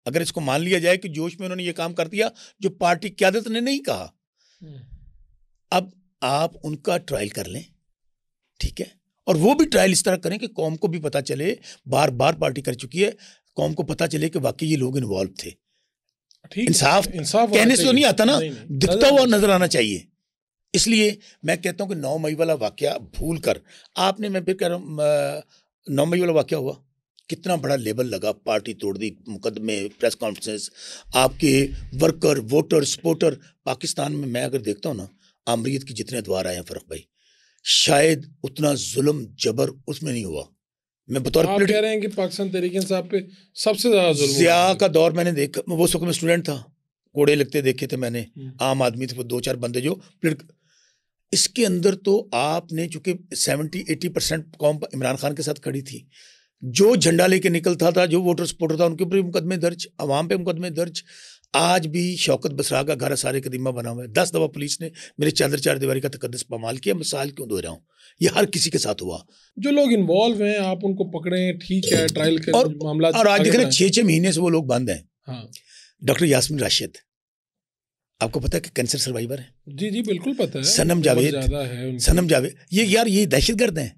अगर इसको मान लिया जाए कि जोश में उन्होंने ये काम कर दिया जो पार्टी क्यादत ने नहीं कहा हम्म। अब आप उनका ट्रायल कर लें ठीक है और वो भी ट्रायल इस तरह करें कि कौम को भी पता चले बार बार पार्टी कर चुकी है कौम को पता चले कि वाकई ये लोग इन्वॉल्व थे इंसाफ इंसाफ कहने से तो नहीं आता ना दिखता हुआ नजर आना चाहिए इसलिए मैं कहता हूँ कि नौ मई वाला वाक्य भूल कर आपने मैं फिर कह रहा हूँ नौ मई वाला वाक्य हुआ कितना बड़ा लेबल लगा पार्टी तोड़ दी मुकदमे प्रेस कॉन्फ्रेंस आपके वर्कर वोटर सपोर्टर पाकिस्तान में मैं अगर देखता हूँ ना आमरीत के जितने द्वार आए हैं फर्क भाई शायद उतना जुल्म जबर उसमें नहीं हुआ मैं बतौर आप कह रहे हैं कि पाकिस्तान तहरीक इंसाफ पे सबसे ज़्यादा जिया का दौर मैंने देखा वो सुख में स्टूडेंट था कोड़े लगते देखे थे मैंने हम्म। आम आदमी थे दो चार बंदे जो इसके अंदर तो आपने चूंकि सेवेंटी एटी परसेंट कौम इमरान खान के साथ खड़ी थी जो झंडा लेके निकलता था जो वोटर सपोर्टर था उनके ऊपर मुकदमे दर्ज अवाम पे मुकदमे दर्ज आज भी शौकत बसरा का घर सारे कदीमा बना हुआ है दस दफ़ा पुलिस ने मेरे चादर चार दीवारी का तकदस पमाल किया मिसाल क्यों दो रहा हूँ ये हर किसी के साथ हुआ जो लोग इन्वॉल्व हैं आप उनको पकड़ें ठीक है ट्रायल के और, मामला और आज देख रहे छः छः महीने से वो लोग बंद हैं हाँ। डॉक्टर यासमिन राशिद आपको पता है कि कैंसर सर्वाइवर है जी जी बिल्कुल पता है सनम जावेद सनम जावेद ये यार ये दहशत गर्द हैं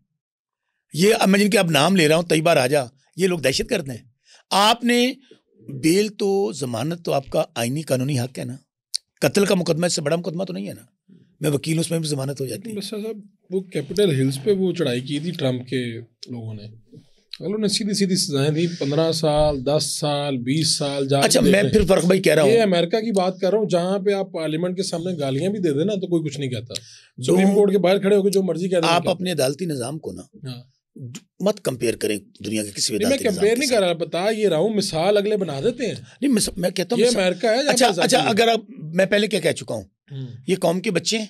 ये अब मैं जिनके अब नाम ले रहा हूँ तई राजा ये लोग दहशत गर्द हैं आपने बेल तो जमानत तो आपका आईनी कानूनी हक है ना कत्ल का मुकदमा इससे बड़ा मुकदमा तो नहीं है ना मैं वकील उसमें भी जमानत हो जाती है साहब वो कैपिटल हिल्स पे वो चढ़ाई की थी ट्रंप के लोगों ने लोगों ने सीधी सीधी सजाएं दी पंद्रह साल दस साल बीस साल अच्छा मैं फिर फर्क भाई कह रहा हूँ अमेरिका की बात कर रहा हूँ जहाँ पे आप पार्लियामेंट के सामने गालियां भी दे देना तो कोई कुछ नहीं कहता सुप्रीम कोर्ट के बाहर खड़े होकर जो मर्जी कहना आप अपने अदालती निज़ाम को ना हाँ। मत कंपेयर करें दुनिया के किसी मैं कंपेयर नहीं कर रहा बता ये रहा हूँ मिसाल अगले बना देते हैं नहीं मैं कहता हूँ ये अमेरिका है अच्छा अच्छा अगर आप मैं पहले क्या कह चुका हूँ हम्म। ये कौम के बच्चे हैं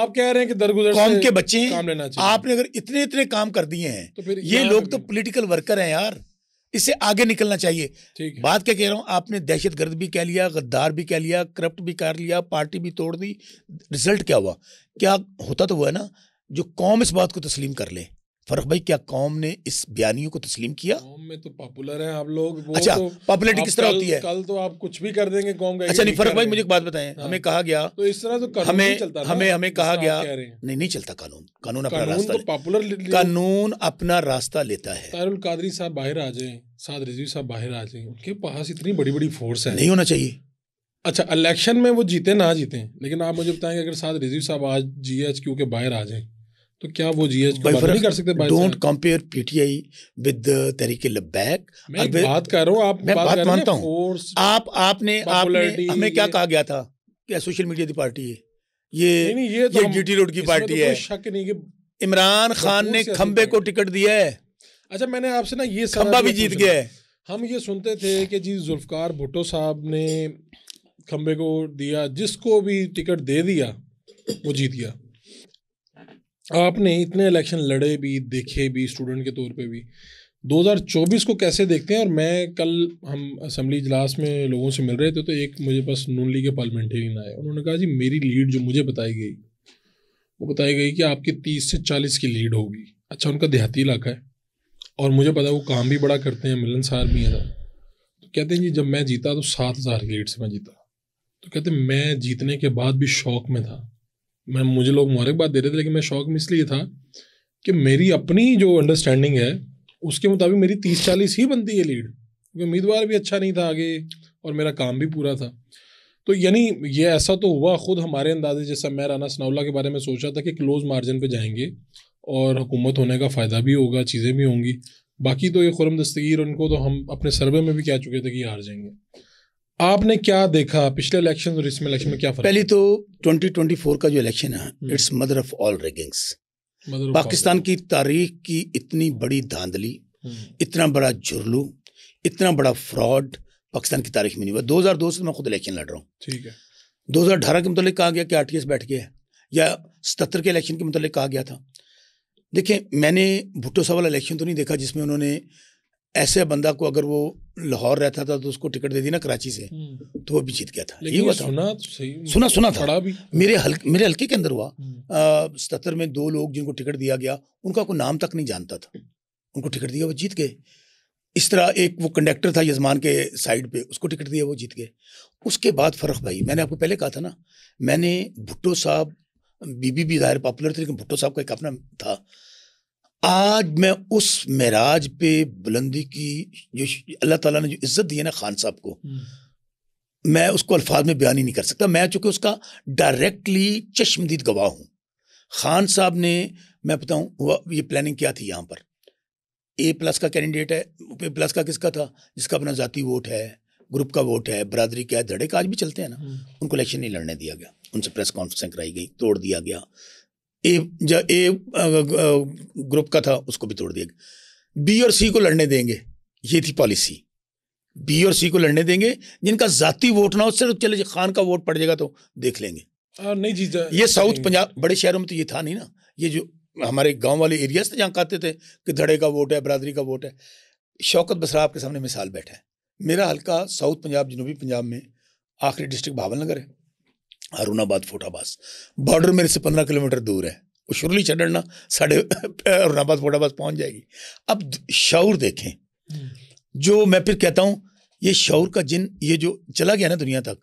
आप कह रहे हैं कि दरगुजर कौम के बच्चे हैं काम लेना चाहिए आपने अगर इतने इतने काम कर दिए हैं तो ये लोग तो पोलिटिकल वर्कर हैं यार इससे आगे निकलना चाहिए बात क्या कह रहा हूँ आपने दहशत गर्द भी कह लिया गद्दार भी कह लिया करप्ट भी कर लिया पार्टी भी तोड़ दी रिजल्ट क्या हुआ क्या होता तो हुआ ना जो कौम इस बात को तस्लीम कर ले फरुख भाई क्या कौम ने इस बयानियों को तस्लीम किया कौम में तो पॉपुलर है आप लोग वो अच्छा तो पॉपुलरिटी किस तरह कल, होती है कल तो आप कुछ भी कर देंगे कौम का अच्छा नहीं फरुख भाई मुझे एक बात बताएं हाँ। हमें कहा गया तो इस तरह तो हमें चलता हमें हमें कहा गया नहीं नहीं चलता कानून कानून अपना रास्ता पॉपुलर तो कानून अपना रास्ता लेता है तारुल कादरी साहब बाहर आ जाए साद रिजवी साहब बाहर आ जाए उनके पास इतनी बड़ी बड़ी फोर्स है नहीं होना चाहिए अच्छा इलेक्शन में वो जीते ना जीते लेकिन आप मुझे बताएंगे अगर साद रिजवी साहब आज जी एच क्यू के बाहर आ जाए तो क्या वो जीएस नहीं कर सकते don't compare PTI with Tehreek Labbaik मैं बात कर रहा हूँ आप मैं बात, मानता हूँ आप आपने आपने हमें क्या कहा गया था कि सोशल मीडिया की पार्टी है ये ये, तो ये जीटी रोड की पार्टी तो है शक नहीं कि इमरान खान ने खंबे को टिकट दिया है अच्छा मैंने आपसे ना ये खंबा भी जीत गया है हम ये सुनते थे कि जी जुल्फकार भुट्टो साहब ने खंबे को दिया जिसको भी टिकट दे दिया वो जीत गया आपने इतने इलेक्शन लड़े भी देखे भी स्टूडेंट के तौर पे भी 2024 को कैसे देखते हैं और मैं कल हम असम्बली इजलास में लोगों से मिल रहे थे तो एक मुझे पास नून लीग के पार्लियामेंटेरियन आए उन्होंने कहा जी मेरी लीड जो मुझे बताई गई वो बताई गई कि आपकी तीस से चालीस की लीड होगी अच्छा उनका देहाती इलाका है और मुझे पता है वो काम भी बड़ा करते हैं मिलनसार भी हैं तो कहते हैं जी जब मैं जीता तो सात हज़ार की लीड से मैं जीता तो कहते मैं जीतने के बाद भी शौक में था मैं मुझे लोग मुबारकबाद दे रहे थे लेकिन मैं शौक में इसलिए था कि मेरी अपनी जो अंडरस्टैंडिंग है उसके मुताबिक मेरी तीस चालीस ही बनती है लीड क्योंकि उम्मीदवार भी अच्छा नहीं था आगे और मेरा काम भी पूरा था तो यानी ये ऐसा तो हुआ खुद हमारे अंदाजे जैसा मैं राना सनावला के बारे में सोचा था कि क्लोज मार्जिन पे जाएंगे और हुकूमत होने का फ़ायदा भी होगा चीज़ें भी होंगी बाकी तो ये खुरम दस्तगीर उनको तो हम अपने सर्वे में भी कह चुके थे कि हार जाएंगे आपने क्या देखा पिछले इलेक्शन और इसमें इलेक्शन में क्या फर्क पहली तो 2024 का जो इलेक्शन है it's mother of all riggings Pakistan की तारीख की इतनी बड़ी धांधली हम्म। इतना बड़ा झुरलू इतना बड़ा फ्रॉड पाकिस्तान की तारीख में नहीं हुआ 2002 से मैं खुद इलेक्शन लड़ रहा हूँ ठीक है 2018 के मुतालिक कहा गया कि आर बैठ गया या सतर के इलेक्शन के मुतालिक कहा गया था देखिए मैंने भुट्टो साहब वाला इलेक्शन तो नहीं देखा जिसमें उन्होंने ऐसे बंदा को अगर वो लाहौर रहता था तो उसको टिकट दे दी ना कराची से हम्म। तो वो भी जीत गया था लेकिन हुआ सुना सही सुना सुना था भी। मेरे हल मेरे हल्के के अंदर हुआ हम्म। सतर में दो लोग जिनको टिकट दिया गया उनका कोई नाम तक नहीं जानता था उनको टिकट दिया वो जीत गए इस तरह एक वो कंडक्टर था यजमान के साइड पे उसको टिकट दिया वो जीत गए उसके बाद फ़र्क भाई मैंने आपको पहले कहा था ना मैंने भुट्टो साहब बीबी भी जाहिर पॉपुलर थे लेकिन भुट्टो साहब का एक अपना था आज मैं उस मराज पे बुलंदी की जो अल्लाह ताला ने जो इज्जत दी है ना खान साहब को हम्म। मैं उसको अल्फाज में बयान ही नहीं कर सकता मैं चूंकि उसका डायरेक्टली चश्मदीद गवाह हूं खान साहब ने मैं बताऊं ये प्लानिंग क्या थी यहाँ पर ए प्लस का कैंडिडेट है ए प्लस का किसका था जिसका अपना जाति वोट है ग्रुप का वोट है बरादरी का है धड़े का आज भी चलते हैं ना हम्म। उनको इलेक्शन नहीं लड़ने दिया गया उनसे प्रेस कॉन्फ्रेंस कराई गई तोड़ दिया गया ए जब ए ग्रुप का था उसको भी तोड़ दिया बी और सी को लड़ने देंगे ये थी पॉलिसी बी और सी को लड़ने देंगे जिनका जाति वोट ना हो सिर्फ चले खान का वोट पड़ जाएगा तो देख लेंगे आ, नहीं जी ये साउथ पंजाब बड़े शहरों में तो ये था नहीं ना ये जो हमारे गांव वाले एरियाज थे जहाँ कहते थे कि धड़े का वोट है बरदरी का वोट है शौकत बसरा आपके सामने मिसाल बैठा है मेरा हल्का साउथ पंजाब जनूबी पंजाब में आखिरी डिस्ट्रिक्ट नगर है अरुणाबाद फोटाबास बॉर्डर मेरे से पंद्रह किलोमीटर दूर है वो शुरली छड़ना साढ़े अरुणाबाद फोटाबास पहुंच जाएगी अब शौर देखें हम्म। जो मैं फिर कहता हूँ ये शौर का जिन ये जो चला गया ना दुनिया तक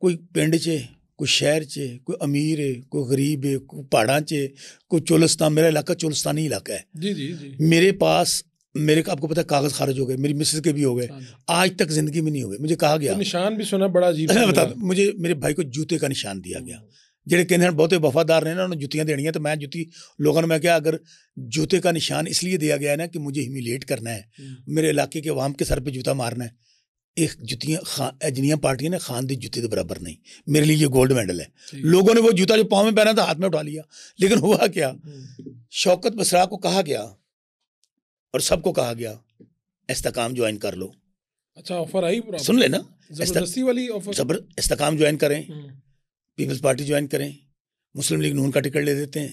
कोई पिंड चे कोई शहर चे कोई अमीर है कोई गरीब है कोई पहाड़ा चे कोई चोलस्तान मेरा इलाका चोलस्तानी इलाका है जी जी जी मेरे पास मेरे आपको पता कागज खारिज हो गए मेरी मिसेज के भी हो गए हाँ आज तक जिंदगी में नहीं हो गए मुझे कहा गया तो निशान भी सुना बड़ा अजीब बता मुझे मेरे भाई को जूते का निशान दिया गया जेडे कहते हैं बहुत वफादार ने ਨਾ उन्होंने जुतियाँ देनी है तो मैं जुती लोगों ने मैं क्या अगर जूते का निशान इसलिए दिया गया ਹੈ ਨਾ ਕਿ ਮੁਝੇ ਹਿਮਿਲੇਟ ਕਰਨਾ ਹੈ ਮੇਰੇ ਇਲਾਕੇ के ਆਵਾਮ ਕੇ ਸਰ पे ਜੂਤਾ ਮਾਰਨਾ एक जुतियाँ खान अजनिया पार्टियाँ ने खान दी जूते के बराबर नहीं मेरे लिए ये गोल्ड मेडल है लोगों ने वो जूता जो पाँव में पहना था हाथ में उठा लिया लेकिन हुआ क्या शौकत बसरा को कहा गया और सबको कहा गया इस्तकाम ज्वाइन कर लो अच्छा ऑफर आई सुन लेना जबरदस्ती वाली ऑफर जबर इस्तकाम ज्वाइन करें पीपल्स पार्टी ज्वाइन करें मुस्लिम लीग नून का टिकट ले देते हैं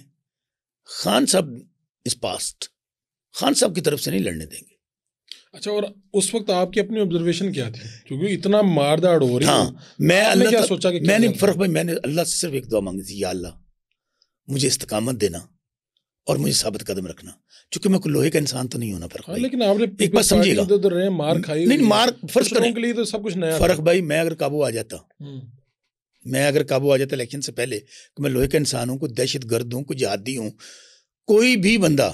खान साहब इस पास्ट खान साहब की तरफ से नहीं लड़ने देंगे अच्छा और उस वक्त आपकी अपनी ऑब्जर्वेशन क्या थी क्योंकि इतना मारदाड़ हो रही हाँ मैं अल्लाह क्या सोचा कि मैंने फर्क भाई मैंने अल्लाह से सिर्फ एक दुआ मांगी थी या अल्लाह मुझे इस्तकामत देना और मुझे साबित कदम रखना क्योंकि मैं कोई लोहे का इंसान तो नहीं होना फर्क हाँ, लेकिन आपने एक बात समझिएगा मार खाई नहीं मार फर्क करने तो के लिए तो सब कुछ नया फर्क भाई मैं अगर काबू आ जाता हम्म। मैं अगर काबू आ जाता इलेक्शन से पहले कि मैं लोहे का इंसान हूँ कोई दहशत गर्द हूँ कोई जहादी हूँ कोई भी बंदा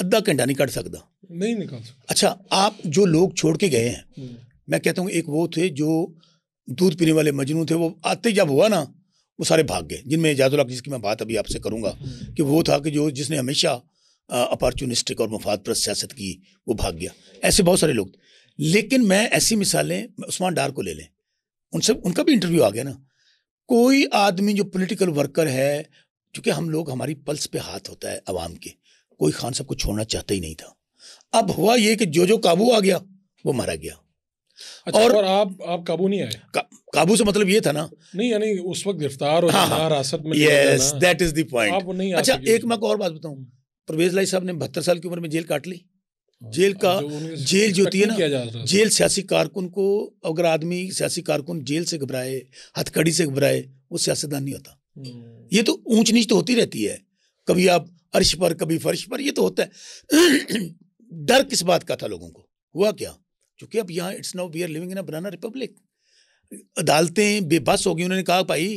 अद्धा घंटा नहीं काट सकता नहीं निकाल सकता अच्छा आप जो लोग छोड़ के गए हैं हम्म। मैं कहता हूँ एक वो थे जो दूध पीने वाले मजनू थे वो आते जब हुआ ना वो सारे भाग गए जिनमें एजाजुल जिसकी मैं बात अभी आपसे करूँगा हम्म। कि वो था कि जो जिसने हमेशा अपॉर्चुनिस्टिक और मफाद पर सियासत की वो भाग गया ऐसे बहुत सारे लोग लेकिन मैं ऐसी मिसालें उस्मान डार को ले लें उनसे उनका भी इंटरव्यू आ गया ना कोई आदमी जो पॉलिटिकल वर्कर है चूँकि हम लोग हमारी पल्स पे हाथ होता है आवाम के कोई खान साहब को छोड़ना चाहता ही नहीं था अब हुआ ये कि जो जो काबू आ गया वो मारा गया अच्छा, और, और आप आप काबू नहीं आए का, काबू से मतलब ये था ना नहीं यानी उस वक्त गिरफ्तार हो हाँ, हाँ। हिरासत में yes that is the point अच्छा एक मैं और बात बताऊं परवेज लाई साहब ने बहत्तर साल की उम्र में जेल काट ली हाँ, जेल का जेल जो होती है ना जेल सियासी कारकुन को अगर आदमी सियासी कारकुन जेल से घबराए हथकड़ी से घबराए वो सियासतदान नहीं होता हम्म। ये तो ऊंच नीच तो होती रहती है कभी आप अर्श पर कभी फर्श पर ये तो होता है डर किस बात का था लोगों को हुआ क्या क्योंकि अब यहाँ it's now we are living in a banana republic अदालतें बेबस हो गई उन्होंने कहा भाई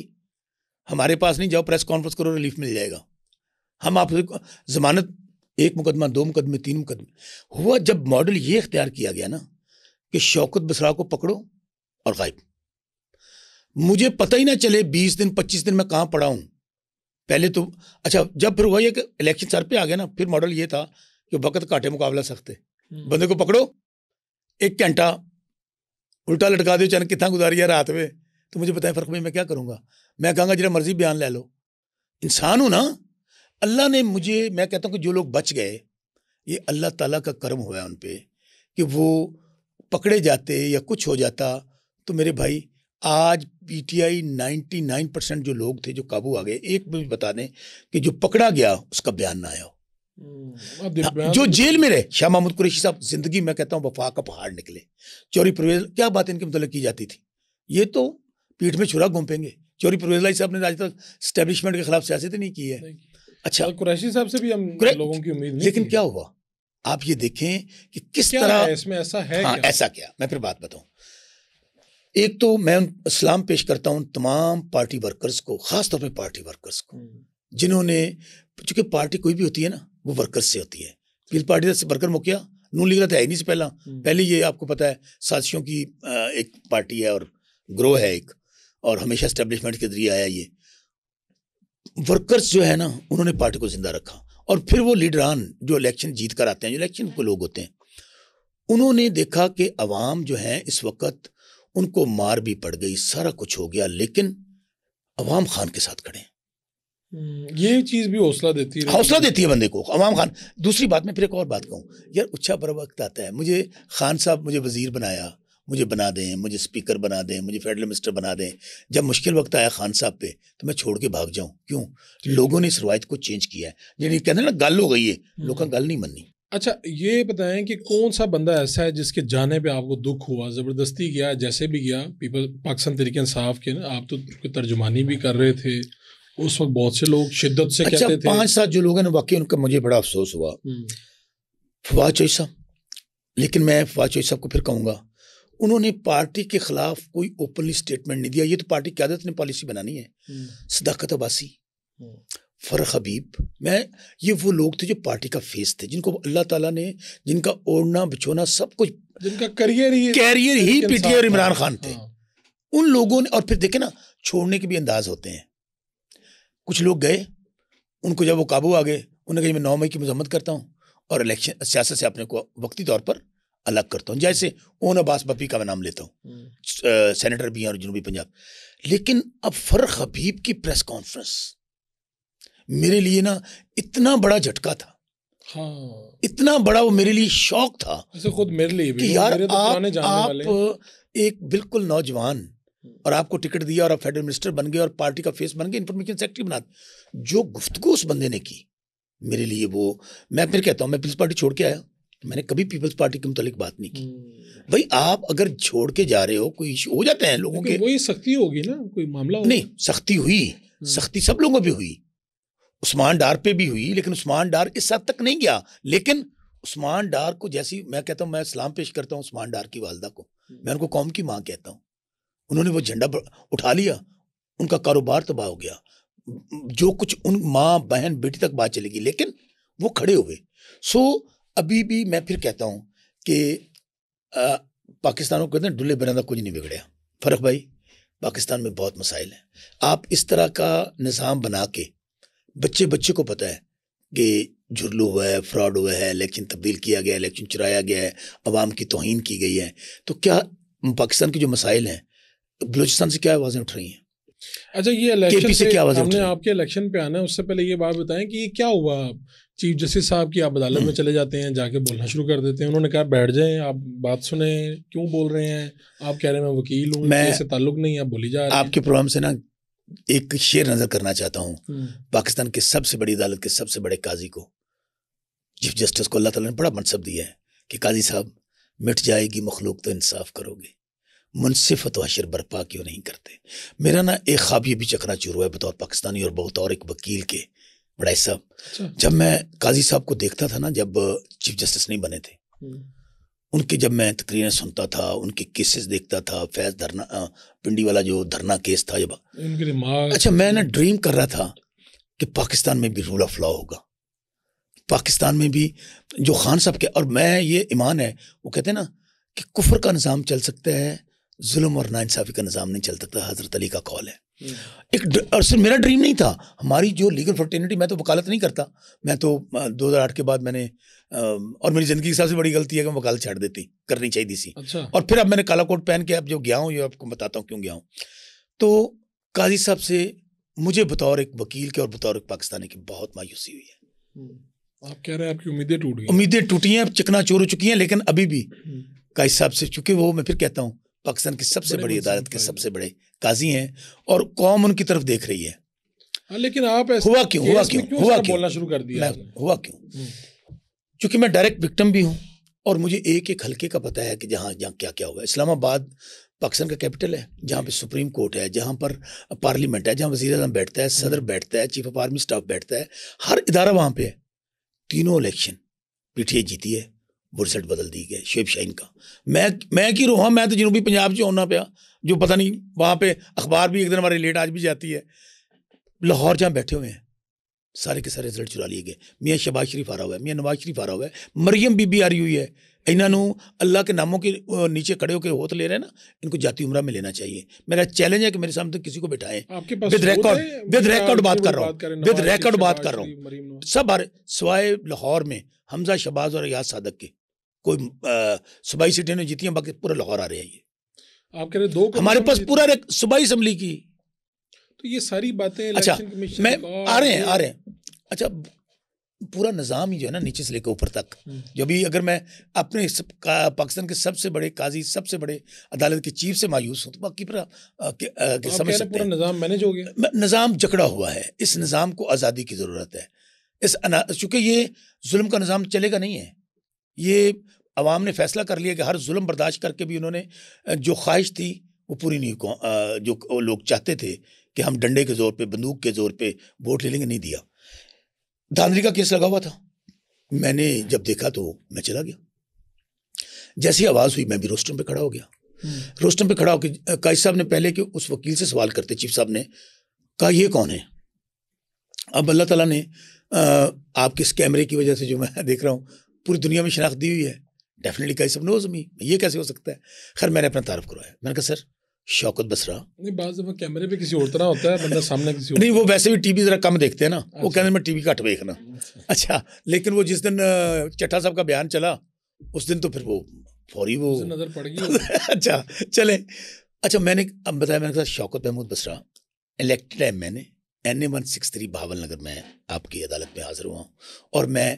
हमारे पास नहीं जाओ प्रेस कॉन्फ्रेंस करो रिलीफ मिल जाएगा हम आपसे जमानत एक मुकदमा दो मुकदमे तीन मुकदमे हुआ जब मॉडल ये अख्तियार किया गया ना कि शौकत बसरा को पकड़ो और गायब मुझे पता ही ना चले बीस दिन पच्चीस दिन मैं कहाँ पढ़ाऊँ पहले तो अच्छा जब फिर हुआ ये कि इलेक्शन सर पे आ गया ना फिर मॉडल ये था कि वक्त काटे मुकाबला सख्त है हम्म। बंदे को पकड़ो एक घंटा उल्टा लटका दो चन कितना गुजारी है रात में तो मुझे बताएं फ़र्क भाई मैं क्या करूँगा मैं कहूँगा जरा मर्जी बयान ले लो इंसान हूँ ना अल्लाह ने मुझे मैं कहता हूँ कि जो लोग बच गए ये अल्लाह ताला का कर्म हुआ है उन पर कि वो पकड़े जाते या कुछ हो जाता तो मेरे भाई आज P T I ninety nine percent जो लोग थे जो काबू आ गए एक भी बता दें कि जो पकड़ा गया उसका बयान ना आया हो हम्म। हाँ, जो जेल में रहे शाह महमूद कुरेशी साहब जिंदगी में कहता हूँ वफा का पहाड़ निकले चोरी परवेज क्या बात इनके मुतल की जाती थी ये तो पीठ में छुरा घूमेंगे चोरी परवेज लाई साहब ने आज तक स्टैब्लिशमेंट के खिलाफ सियासत नहीं की है अच्छा कुरैशी साहब से भी हम लोगों की उम्मीद लेकिन क्या हुआ आप ये देखें कि किस क्या तरह इसमें ऐसा है हाँ, क्या? ऐसा क्या मैं फिर बात बताऊं एक तो मैं सलाम पेश करता हूं तमाम पार्टी वर्कर्स को खासतौर पर पार्टी वर्कर्स को हम्म। जिन्होंने चूंकि पार्टी कोई भी होती है ना वो वर्कर्स से होती है पीपल्स पार्टी से वर्कर मुखिया नून लीग रहा था है नहीं से पहला हम्म। पहले ये आपको पता है साथियों की एक पार्टी है और ग्रो है एक और हमेशा स्टेब्लिशमेंट के जरिए आया ये वर्कर्स जो है ना उन्होंने पार्टी को जिंदा रखा और फिर वो लीडरान जो इलेक्शन जीत कर आते हैं जो इलेक्शन को लोग होते हैं उन्होंने देखा कि अवाम जो है इस वक्त उनको मार भी पड़ गई सारा कुछ हो गया लेकिन अवाम खान के साथ खड़े हैं हम्म, ये चीज भी हौसला देती है हौसला देती है बंदे को अमाम खान दूसरी बात मैं फिर एक और बात कहूँ यार उच्छा बड़ा वक्त आता है मुझे खान साहब मुझे वजीर बनाया मुझे बना दें मुझे स्पीकर बना दें मुझे फेडरल मिनिस्टर बना दें जब मुश्किल वक्त आया खान साहब पे तो मैं छोड़ के भाग जाऊं क्यों लोगों ने इस रवायत को चेंज किया है यानी कहते ना गल हो गई है हम्म। लोगों गल नहीं मननी अच्छा ये बताएं कि कौन सा बंदा ऐसा है जिसके जाने पे आपको दुख हुआ ज़बरदस्ती गया जैसे भी गया पीपल पाकिस्तान तरीके इंसाफ के ना आप तो तर्जुमानी भी कर रहे थे उस वक्त बहुत से लोग शिद्दत से अच्छा, कहते थे पांच सात जो लोग हैं वाकई उनका मुझे बड़ा अफसोस हुआ हम्म। फवाद चौधरी साहब लेकिन मैं फवाद चौधरी साहब को फिर कहूँगा उन्होंने पार्टी के खिलाफ कोई ओपनली स्टेटमेंट नहीं दिया ये तो पार्टी की आदत ने पॉलिसी बनानी है हम्म। सदाकत अब्बासी हम्म। फर हबीब मैं ये वो लोग थे जो पार्टी का फेस थे जिनको अल्लाह ताला ने जिनका ओढ़ना बिछोना सब कुछ जिनका करियर ही कैरियर ही पीटीए और इमरान खान थे हाँ। उन लोगों ने और फिर देखे ना छोड़ने के भी अंदाज होते हैं कुछ लोग गए उनको जब वो काबू आ गए उन्हें कहीं मैं नौ मई की मजम्मत करता हूँ और इलेक्शन सियासत से अपने को वक्ती तौर पर अलग करता हूँ जैसे ओन अब्बास बपी का मैं नाम लेता हूँ हम्म। सेनेटर भी हैं और जनूबी पंजाब लेकिन अब फर हबीब की प्रेस कॉन्फ्रेंस मेरे लिए ना इतना बड़ा झटका था हाँ। इतना बड़ा वो मेरे लिए शौक था खुद मेरे लिए भी कि यार मेरे तो आप, आप एक बिल्कुल नौजवान और आपको टिकट दिया और आप फेडरल मिनिस्टर बन गए और पार्टी का फेस बन गए इन्फॉर्मेशन सेक्रेटरी बना जो गुफ्तगु उस बंदे ने की मेरे लिए वो मैं फिर कहता हूँ मैं पीपल्स पार्टी छोड़ के आया मैंने कभी पीपल्स पार्टी के मुतालिक बात नहीं की हम्म। भाई आप अगर छोड़ के जा रहे हो कोई इशू हो जाते हैं लोगों के वही सख्ती होगी ना कोई मामला नहीं सख्ती हुई हम्म। सख्ती सब लोगों पर हुई उस्मान डार पे भी हुई लेकिन उस्मान डार इस हद तक नहीं गया लेकिन उस्मान डार को जैसी मैं कहता हूँ मैं सलाम पेश करता हूँ उस्मान डार की वालदा को मैं उनको कौम की माँ कहता हूँ उन्होंने वो झंडा उठा लिया उनका कारोबार तबाह हो गया जो कुछ उन माँ बहन बेटी तक बात चलेगी लेकिन वो खड़े हुए सो अभी भी मैं फिर कहता हूँ कि पाकिस्तान को कहते हैं डुल्ले बनाना कुछ नहीं बिगड़ा फ़र्क भाई पाकिस्तान में बहुत मसाइल हैं आप इस तरह का निज़ाम बना के बच्चे बच्चे को पता है कि झुरलू हुआ है फ्रॉड हुआ है इलेक्शन तब्दील किया गया है इलेक्शन चुराया गया है अवाम की तोहन की गई है तो क्या पाकिस्तान के जो मसाइल हैं तो बलूचिस्तान से क्या आवाज़ें उठ रही हैं अच्छा ये इलेक्शन से क्या आवाज हमने आपके इलेक्शन पे आना है उससे पहले ये बात बताएं कि ये क्या हुआ चीफ जस्टिस साहब की आप अदालत में हम्म। चले जाते हैं जाके बोलना शुरू कर देते हैं उन्होंने कहा बैठ जाए आप बात सुने क्यों बोल रहे हैं आप कह रहे हैं मैं वकील हूँ मैं इससे ताल्लुक नहीं आप बोली जा रहे आपके प्रोग्राम से ना एक शेर नजर करना चाहता हूँ हम्म। पाकिस्तान की सबसे बड़ी अदालत के सबसे बड़े काजी को चीफ जस्टिस को अल्लाह तला ने बड़ा मनसब दिया है कि काजी साहब मिट जाएगी मखलूक तो इंसाफ करोगे मुनसिफ अशर बर्पा क्यों नहीं करते मेरा ना एक ख्वाब ये भी चकना चूर हुआ है बतौर पाकिस्तानी और बतौर एक वकील के बड़ाई साहब अच्छा। जब मैं काजी साहब को देखता था ना जब चीफ जस्टिस नहीं बने थे हम्म। उनके जब मैं तकरीरें सुनता था उनके केसेस देखता था फैज धरना पिंडी वाला जो धरना केस था जब अच्छा मैं ना ड्रीम कर रहा था कि पाकिस्तान में भी रूल ऑफ लॉ होगा पाकिस्तान में भी जो खान साहब के और मैं ये ईमान है वो कहते हैं ना कि कुफर का निज़ाम चल सकता है जुल्म और नाानसाफ़ी का निज़ाम नहीं चल सकता हज़रत अली का कॉल है हम्म। एक और सिर्फ मेरा ड्रीम नहीं था हमारी जो लीगल फर्टर्निटी मैं तो वकालत नहीं करता मैं तो 2008 के बाद मैंने और मेरी ज़िंदगी की सबसे बड़ी गलती है कि मैं वकालत छाड़ देती करनी चाहिए थी अच्छा। और फिर अब मैंने काला कोट पहन के अब जो गया हूँ ये आपको बताता हूँ क्यों गया हूँ तो काजी साहब से मुझे बतौर एक वकील के और बतौर एक पाकिस्तानी की बहुत मायूसी हुई है हम्म। आप कह रहे हैं आपकी उम्मीदें टूट गई उम्मीदें टूटी हैं चिकना चोर हो चुकी हैं लेकिन अभी भी हम्म। काजी साहब से चूंकि वो मैं फिर कहता हूँ पाकिस्तान की सबसे बड़ी अदालत के सबसे बड़े काजी हैं और कौम उनकी तरफ देख रही है हाँ, लेकिन आप हुआ क्यों हुआ क्यों हुआ क्यों बोलना शुरू कर दिया हुआ क्यों हम्म। क्योंकि मैं डायरेक्ट विक्टम भी हूँ और मुझे एक एक हल्के का पता है कि जहाँ जहाँ क्या क्या हुआ इस्लामाबाद पाकिस्तान का कैपिटल है जहाँ पे सुप्रीम कोर्ट है जहाँ पर पार्लियामेंट है जहाँ वजी अजम बैठता है सदर हम्म। बैठता है चीफ ऑफ आर्मी स्टाफ बैठता है हर इदारा वहाँ पे है तीनों इलेक्शन पीटीए जीती है बुरसट बदल दी गए शेब शाइन का मैं मैं की रोहा मैं तो जनूबी पंजाब से आना पाया जो पता नहीं वहाँ पे अखबार भी एक दिन हमारी लेट आज भी जाती है लाहौर जहाँ बैठे हुए हैं सारे के सारे रिजल्ट चुरा लिए गए मियाँ शहबाज शरीफ आ रहा हुआ है मियाँ नवाज शरीफ आ रहा हुआ है मरियम बीबी आ रही हुई है इन्हों अल्लाह के नामों के नीचे खड़े होकर होत ले रहे हैं ना इनको जाति उम्र में लेना चाहिए मेरा चैलेंज है कि मेरे सामने तो किसी को बिठाएं विद रिकॉर्ड विद रिकॉर्ड बात कर रहा हूँ विद रिकॉर्ड बात कर रहा हूँ सब सवाए लाहौर में हमजा शबाज़ और याद सादक के कोई सूबाई सीटें ने जीती हैं बाकी पूरे लाहौर आ रहे हैं ये आप कह रहे दो हमारे पास पूरा सूबाई असम्बली की तो ये सारी बातें अच्छा मैं आ रहे हैं आ रहे हैं अच्छा पूरा निज़ाम ही जो है ना नीचे से लेकर ऊपर तक हम्म। जो भी अगर मैं अपने पाकिस्तान के सबसे बड़े काजी सबसे बड़े अदालत के चीफ से मायूस हूँ तो बाकी पूरा तो समझ सकते हैं निज़ाम मैनेज हो गया निज़ाम जकड़ा हुआ है इस निज़ाम को आज़ादी की ज़रूरत है इस चूँकि ये जुल्म का निज़ाम चलेगा नहीं है ये अवाम ने फैसला कर लिया कि हर जुल्म बर्दाश्त करके भी उन्होंने जो ख्वाहिश थी वो पूरी नहीं जो लोग चाहते थे कि हम डंडे के जोर पे बंदूक के जोर पे वोट ले लेंगे नहीं दिया धांधली का केस लगा हुआ था मैंने जब देखा तो मैं चला गया जैसी आवाज़ हुई मैं भी रोस्टम पे खड़ा हो गया हम्म। रोस्टम पे खड़ा होकर काइज साहब ने पहले कि उस वकील से सवाल करते चीफ साहब ने कहा ये कौन है अब अल्लाह ताला ने आपके इस कैमरे की वजह से जो मैं देख रहा हूँ पूरी दुनिया में शनाख्त दी हुई है डेफिनेटली कई सब नोज मी ये कैसे हो सकता है खैर मैंने अपना तारफ करवाया मैंने कहा सर शौकत बसरा नहीं बाज कैमरे पे किसी और तरह होता है बंदा सामने किसी नहीं वो वैसे भी टीवी जरा कम देखते हैं ना अच्छा। वो कहते मैं टीवी घट देखना अच्छा।, अच्छा लेकिन वो जिस दिन चट्टा साहब का बयान चला उस दिन तो फिर वो फौरी वो नजर पड़ गई अच्छा चले अच्छा मैंने अब बताया मैंने कहा शौकत महमूद बसरा इलेक्टेड है मैंने N A one six three Bahawalnagar में आपकी अदालत में हाजिर हुआ हूँ और मैं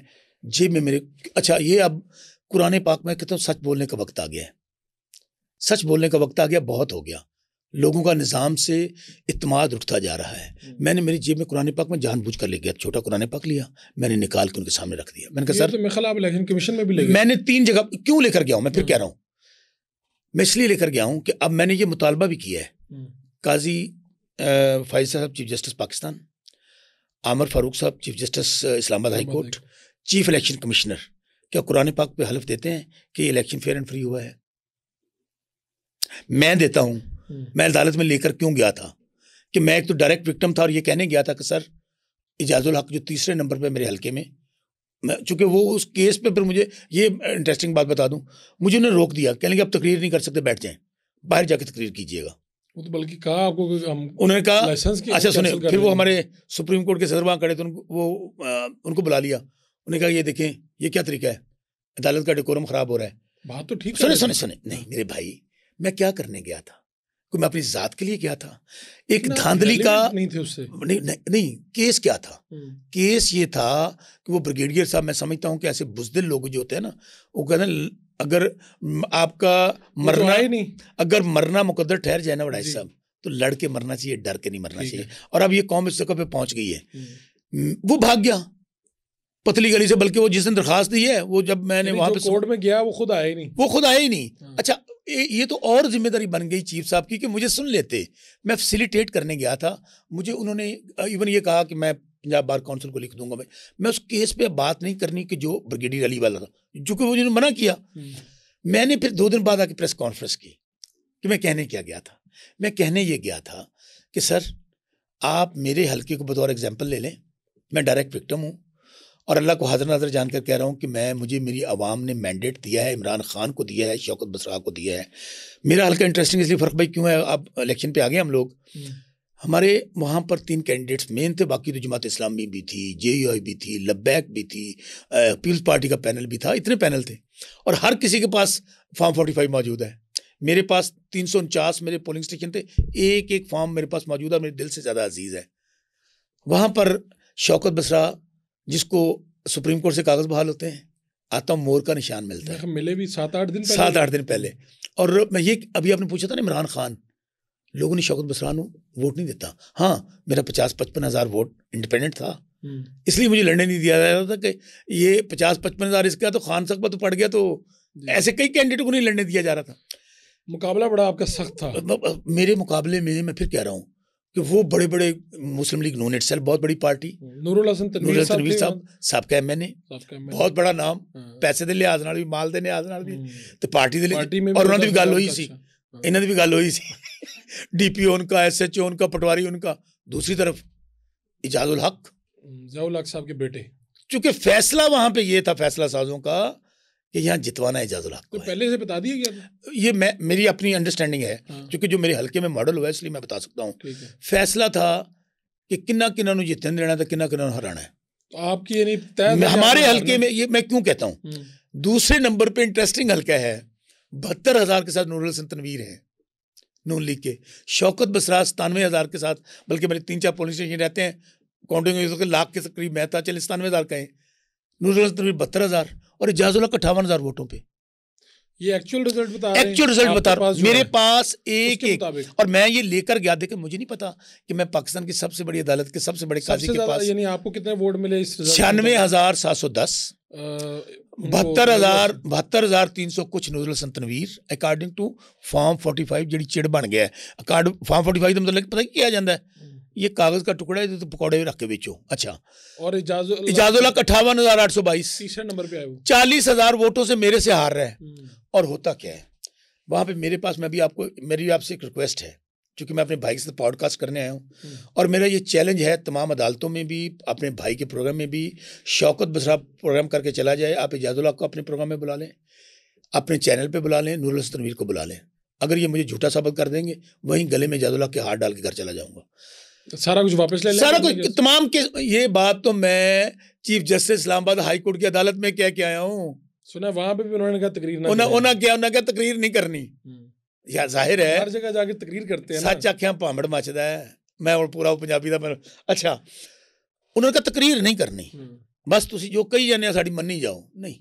जेब में मेरे अच्छा ये अब कुरान पाक में कहता हूँ सच बोलने का वक्त आ गया है सच बोलने का वक्त आ गया बहुत हो गया लोगों का निज़ाम से इतमाद उठता जा रहा है हम्म। मैंने मेरी जेब में कुरान पाक में जानबूझ कर ले गया छोटा कुरान पाक लिया मैंने निकाल के उनके सामने रख दिया मैंने कहा सर तो मेरे इलेक्शन कमीशन में भी ले मैंने तीन जगह क्यों लेकर गया हूँ मैं फिर हम्म। कह रहा हूँ मैं इसलिए लेकर गया हूँ कि अब मैंने ये मुतालबा भी किया है हम्म। काजी फाइज साहब चीफ जस्टिस पाकिस्तान आमर फारूक साहब chief justice Islamabad high court chief election commissioner क्या कुरान पाक पे हलफ देते हैं कि इलेक्शन फेयर एंड फ्री हुआ है मैं देता हूं हम्म। मैं अदालत में लेकर क्यों गया था कि मैं एक तो डायरेक्ट विक्टम था और ये कहने गया था कि सर इजाजुल हक जो तीसरे नंबर पे मेरे हलके में मैं चूंकि वो उस केस पे फिर मुझे ये इंटरेस्टिंग बात बता दूं मुझे उन्हें रोक दिया कहने कि आप तकरीर नहीं कर सकते बैठ जाएं बाहर जाके तकरीर कीजिएगा वो तो बल्कि कहा आपको हम उन्होंने कहा अच्छा सुने फिर वो हमारे सुप्रीम कोर्ट के सदर वहाँ खड़े थे उनको वो आ, उनको बुला लिया उन्होंने कहा ये देखें ये क्या तरीका है अदालत का डेकोरम खराब हो रहा है बात तो ठीक सुने सुने सुने नहीं मेरे भाई मैं क्या करने गया था कोई मैं अपनी जात के लिए गया था एक धांधली का नहीं थे उससे नहीं, नहीं नहीं केस क्या था हम्म। केस ये था कि वो ब्रिगेडियर साहब मैं समझता हूँ कि ऐसे बुजदिल लोग जो होते हैं ना वो कहते हैं अगर आपका तो मरना ही नहीं अगर मरना मुकदर ठहर जाए ना वडाई साहब तो लड़के मरना चाहिए डर के नहीं मरना चाहिए और अब ये कौम इस जगह पे पहुंच गई है हम्म। वो भाग गया पतली गली से बल्कि वो जिसने दरखास्त दी है वो जब मैंने वहाँ पे कोर्ट में गया वो खुद आया ही नहीं वो खुद आया ही नहीं हाँ। अच्छा ये तो और जिम्मेदारी बन गई चीफ साहब की कि मुझे सुन लेते मैं फैसिलिटेट करने गया था मुझे उन्होंने इवन ये कहा कि मैं पंजाब बार काउंसिल को लिख दूंगा मैं मैं उस केस पे बात नहीं करनी कि जो ब्रिगेडियर अली वाला था जो कि मुझे मना किया हम्म। मैंने फिर दो दिन बाद आके प्रेस कॉन्फ्रेंस की कि मैं कहने क्या गया था मैं कहने ये गया था कि सर आप मेरे हल्के को बतौर एग्जाम्पल ले लें मैं डायरेक्ट विक्टम हूँ और अल्लाह को हाजिर नज़र जानकर कह रहा हूँ कि मैं मुझे मेरी आवाम ने मैंडेट दिया है इमरान खान को दिया है शौकत बसरा को दिया है मेरा हल्का इंटरेस्टिंग इसलिए फ़र्क भाई क्यों है अब इलेक्शन पे आ गए हम लोग हम्म। हमारे वहाँ पर तीन कैंडिडेट्स मेन थे बाकी तो जमात इस्लामी भी थी जे भी थी लब्बैक भी थी पीपल्स पार्टी का पैनल भी था इतने पैनल थे और हर किसी के पास फॉर्म फोर्टी फाइव मौजूद है मेरे पास तीन सौ उनचास मेरे पोलिंग स्टेशन थे एक एक फॉर्म मेरे पास मौजूद है मेरे दिल से ज़्यादा अजीज़ है वहाँ पर शौकत बसरा जिसको सुप्रीम कोर्ट से कागज बहाल होते हैं आता हूँ मोर का निशान मिलता है मिले भी सात आठ दिन सात आठ दिन पहले और मैं ये अभी आपने पूछा था ना इमरान खान लोगों ने शौकत बसरान वोट नहीं देता हाँ मेरा पचास पचपन हज़ार वोट इंडिपेंडेंट था हम्म। इसलिए मुझे लड़ने नहीं दिया जा रहा था कि ये पचास पचपन हज़ार इसका तो खान सकबा तो पड़ गया तो ऐसे कई कैंडिडेट को नहीं लड़ने दिया जा रहा था मुकाबला बड़ा आपका सख्त था मतलब, मेरे मुकाबले में मैं फिर कह रहा हूँ कि वो बड़े बड़े मुस्लिम लीग नून इट बहुत बड़ी पार्टी नूरुल हसन तनवीर साहब ਸਾਬਕਾ ਐਮਐਨਏ ਬਹੁਤ ਬੜਾ ਨਾਮ ਪੈਸੇ ਦੇ ਲਿਹਾਜ਼ ਨਾਲ ਵੀ ਮਾਲ ਦੇ ਲਿਹਾਜ਼ ਨਾਲ ਵੀ ਤੇ और उन्होंने भी गल हुई सी अच्छा। हाँ। इन्हों की भी गल हुई सी डी पी ओ उनका एस एच ओ उनका पटवारी उनका दूसरी तरफ इजाजुल हक जयाउल हक साहब के बेटे चूंकि फैसला वहां पे ये था फैसला साजों का कि यहाँ जितवाना इजाजुल हक तो पहले से बता दिया था ये मैं मेरी अपनी अंडरस्टैंडिंग है हाँ। क्योंकि जो मेरे हल्के में मॉडल हुआ है इसलिए मैं बता सकता हूँ फैसला था कि किन्ना किन्ना जितने देना था तो किन्ना किन्ना हराना है तो आपकी ये नहीं हमारे हल्के में ये मैं क्यों कहता हूँ हम्म। दूसरे नंबर पर इंटरेस्टिंग हल्का है बहत्तर हज़ार के साथ नूरल हसन तनवीर हैं नून लीग के शौकत बसरा सतानवे हज़ार के साथ बल्कि मेरे तीन चार पोलिंग स्टेशन रहते हैं काउंटिंग तो लाख के करीब मैं था तो चालीस सतानवे हज़ार का है नूर तनवीर बहत्तर हज़ार और इजाज हक अट्ठावन हज़ार वोटों पर ये एक्चुअल रिजल्ट बता एक्चुअल रिजल्ट बता रहा हूँ मेरे पास एक एक और मैं ये लेकर गया देखे मुझे नहीं पता कि मैं पाकिस्तान की सबसे बड़ी अदालत के सबसे बड़े काजी के पास यानी आपको कितने वोट मिले इस छियानवे हज़ार सात सौ दस बहत्तर हज़ार बहत्तर हज़ार तीन सौ कुछ नजरल संतनवीर according to form forty five जी चिड़ बन गया अकॉर्ड फॉर्म फोर्टी फाइव का मतलब पता किया जाता है ये कागज का टुकड़ा है तो पकौड़े रख के बेचो अच्छा और इजाजुल्ला अट्ठावन हजार आठ सौ बाईस तीसरे नंबर पे आए चालीस हजार वोटों से मेरे से हार रहे हैं हम्म। और होता क्या है वहां पे मेरे पास मैं भी आपको मेरी आपसे एक रिक्वेस्ट है क्योंकि मैं अपने भाई के साथ पॉडकास्ट करने आया हूँ हम्म। और मेरा ये चैलेंज है तमाम अदालतों में भी अपने भाई के प्रोग्राम में भी शौकत बसरा प्रोग्राम करके चला जाए आप इजाजुल्ला को अपने प्रोग्राम में बुला लें अपने चैनल पर बुला लें नूर तनवीर को बुला लें अगर ये मुझे झूठा साबित कर देंगे वहीं गले में इजाजुल्ला के हाथ डाल के घर चला जाऊँगा सारा कुछ वापस ले सारा कुछ तमाम के ये बात तो मैं chief justice Islamabad high court की अदालत में क्या क्या आया हूँ सुना वहां पे भी उन्होंने कहा तकरीर ना उन्होंने क्या उन्होंने कहा तकरीर नहीं करनी हम्म। या जाहिर है हर जगह जाके तकरीर करते हैं सच आख्या भांबड़ मचदा है मैं हूँ पूरा पंजाबी का मतलब- अच्छा उन्होंने कहा तकरीर नहीं करनी हम्म। बस तुम जो कही जाने साड़ी मनी जाओ नहीं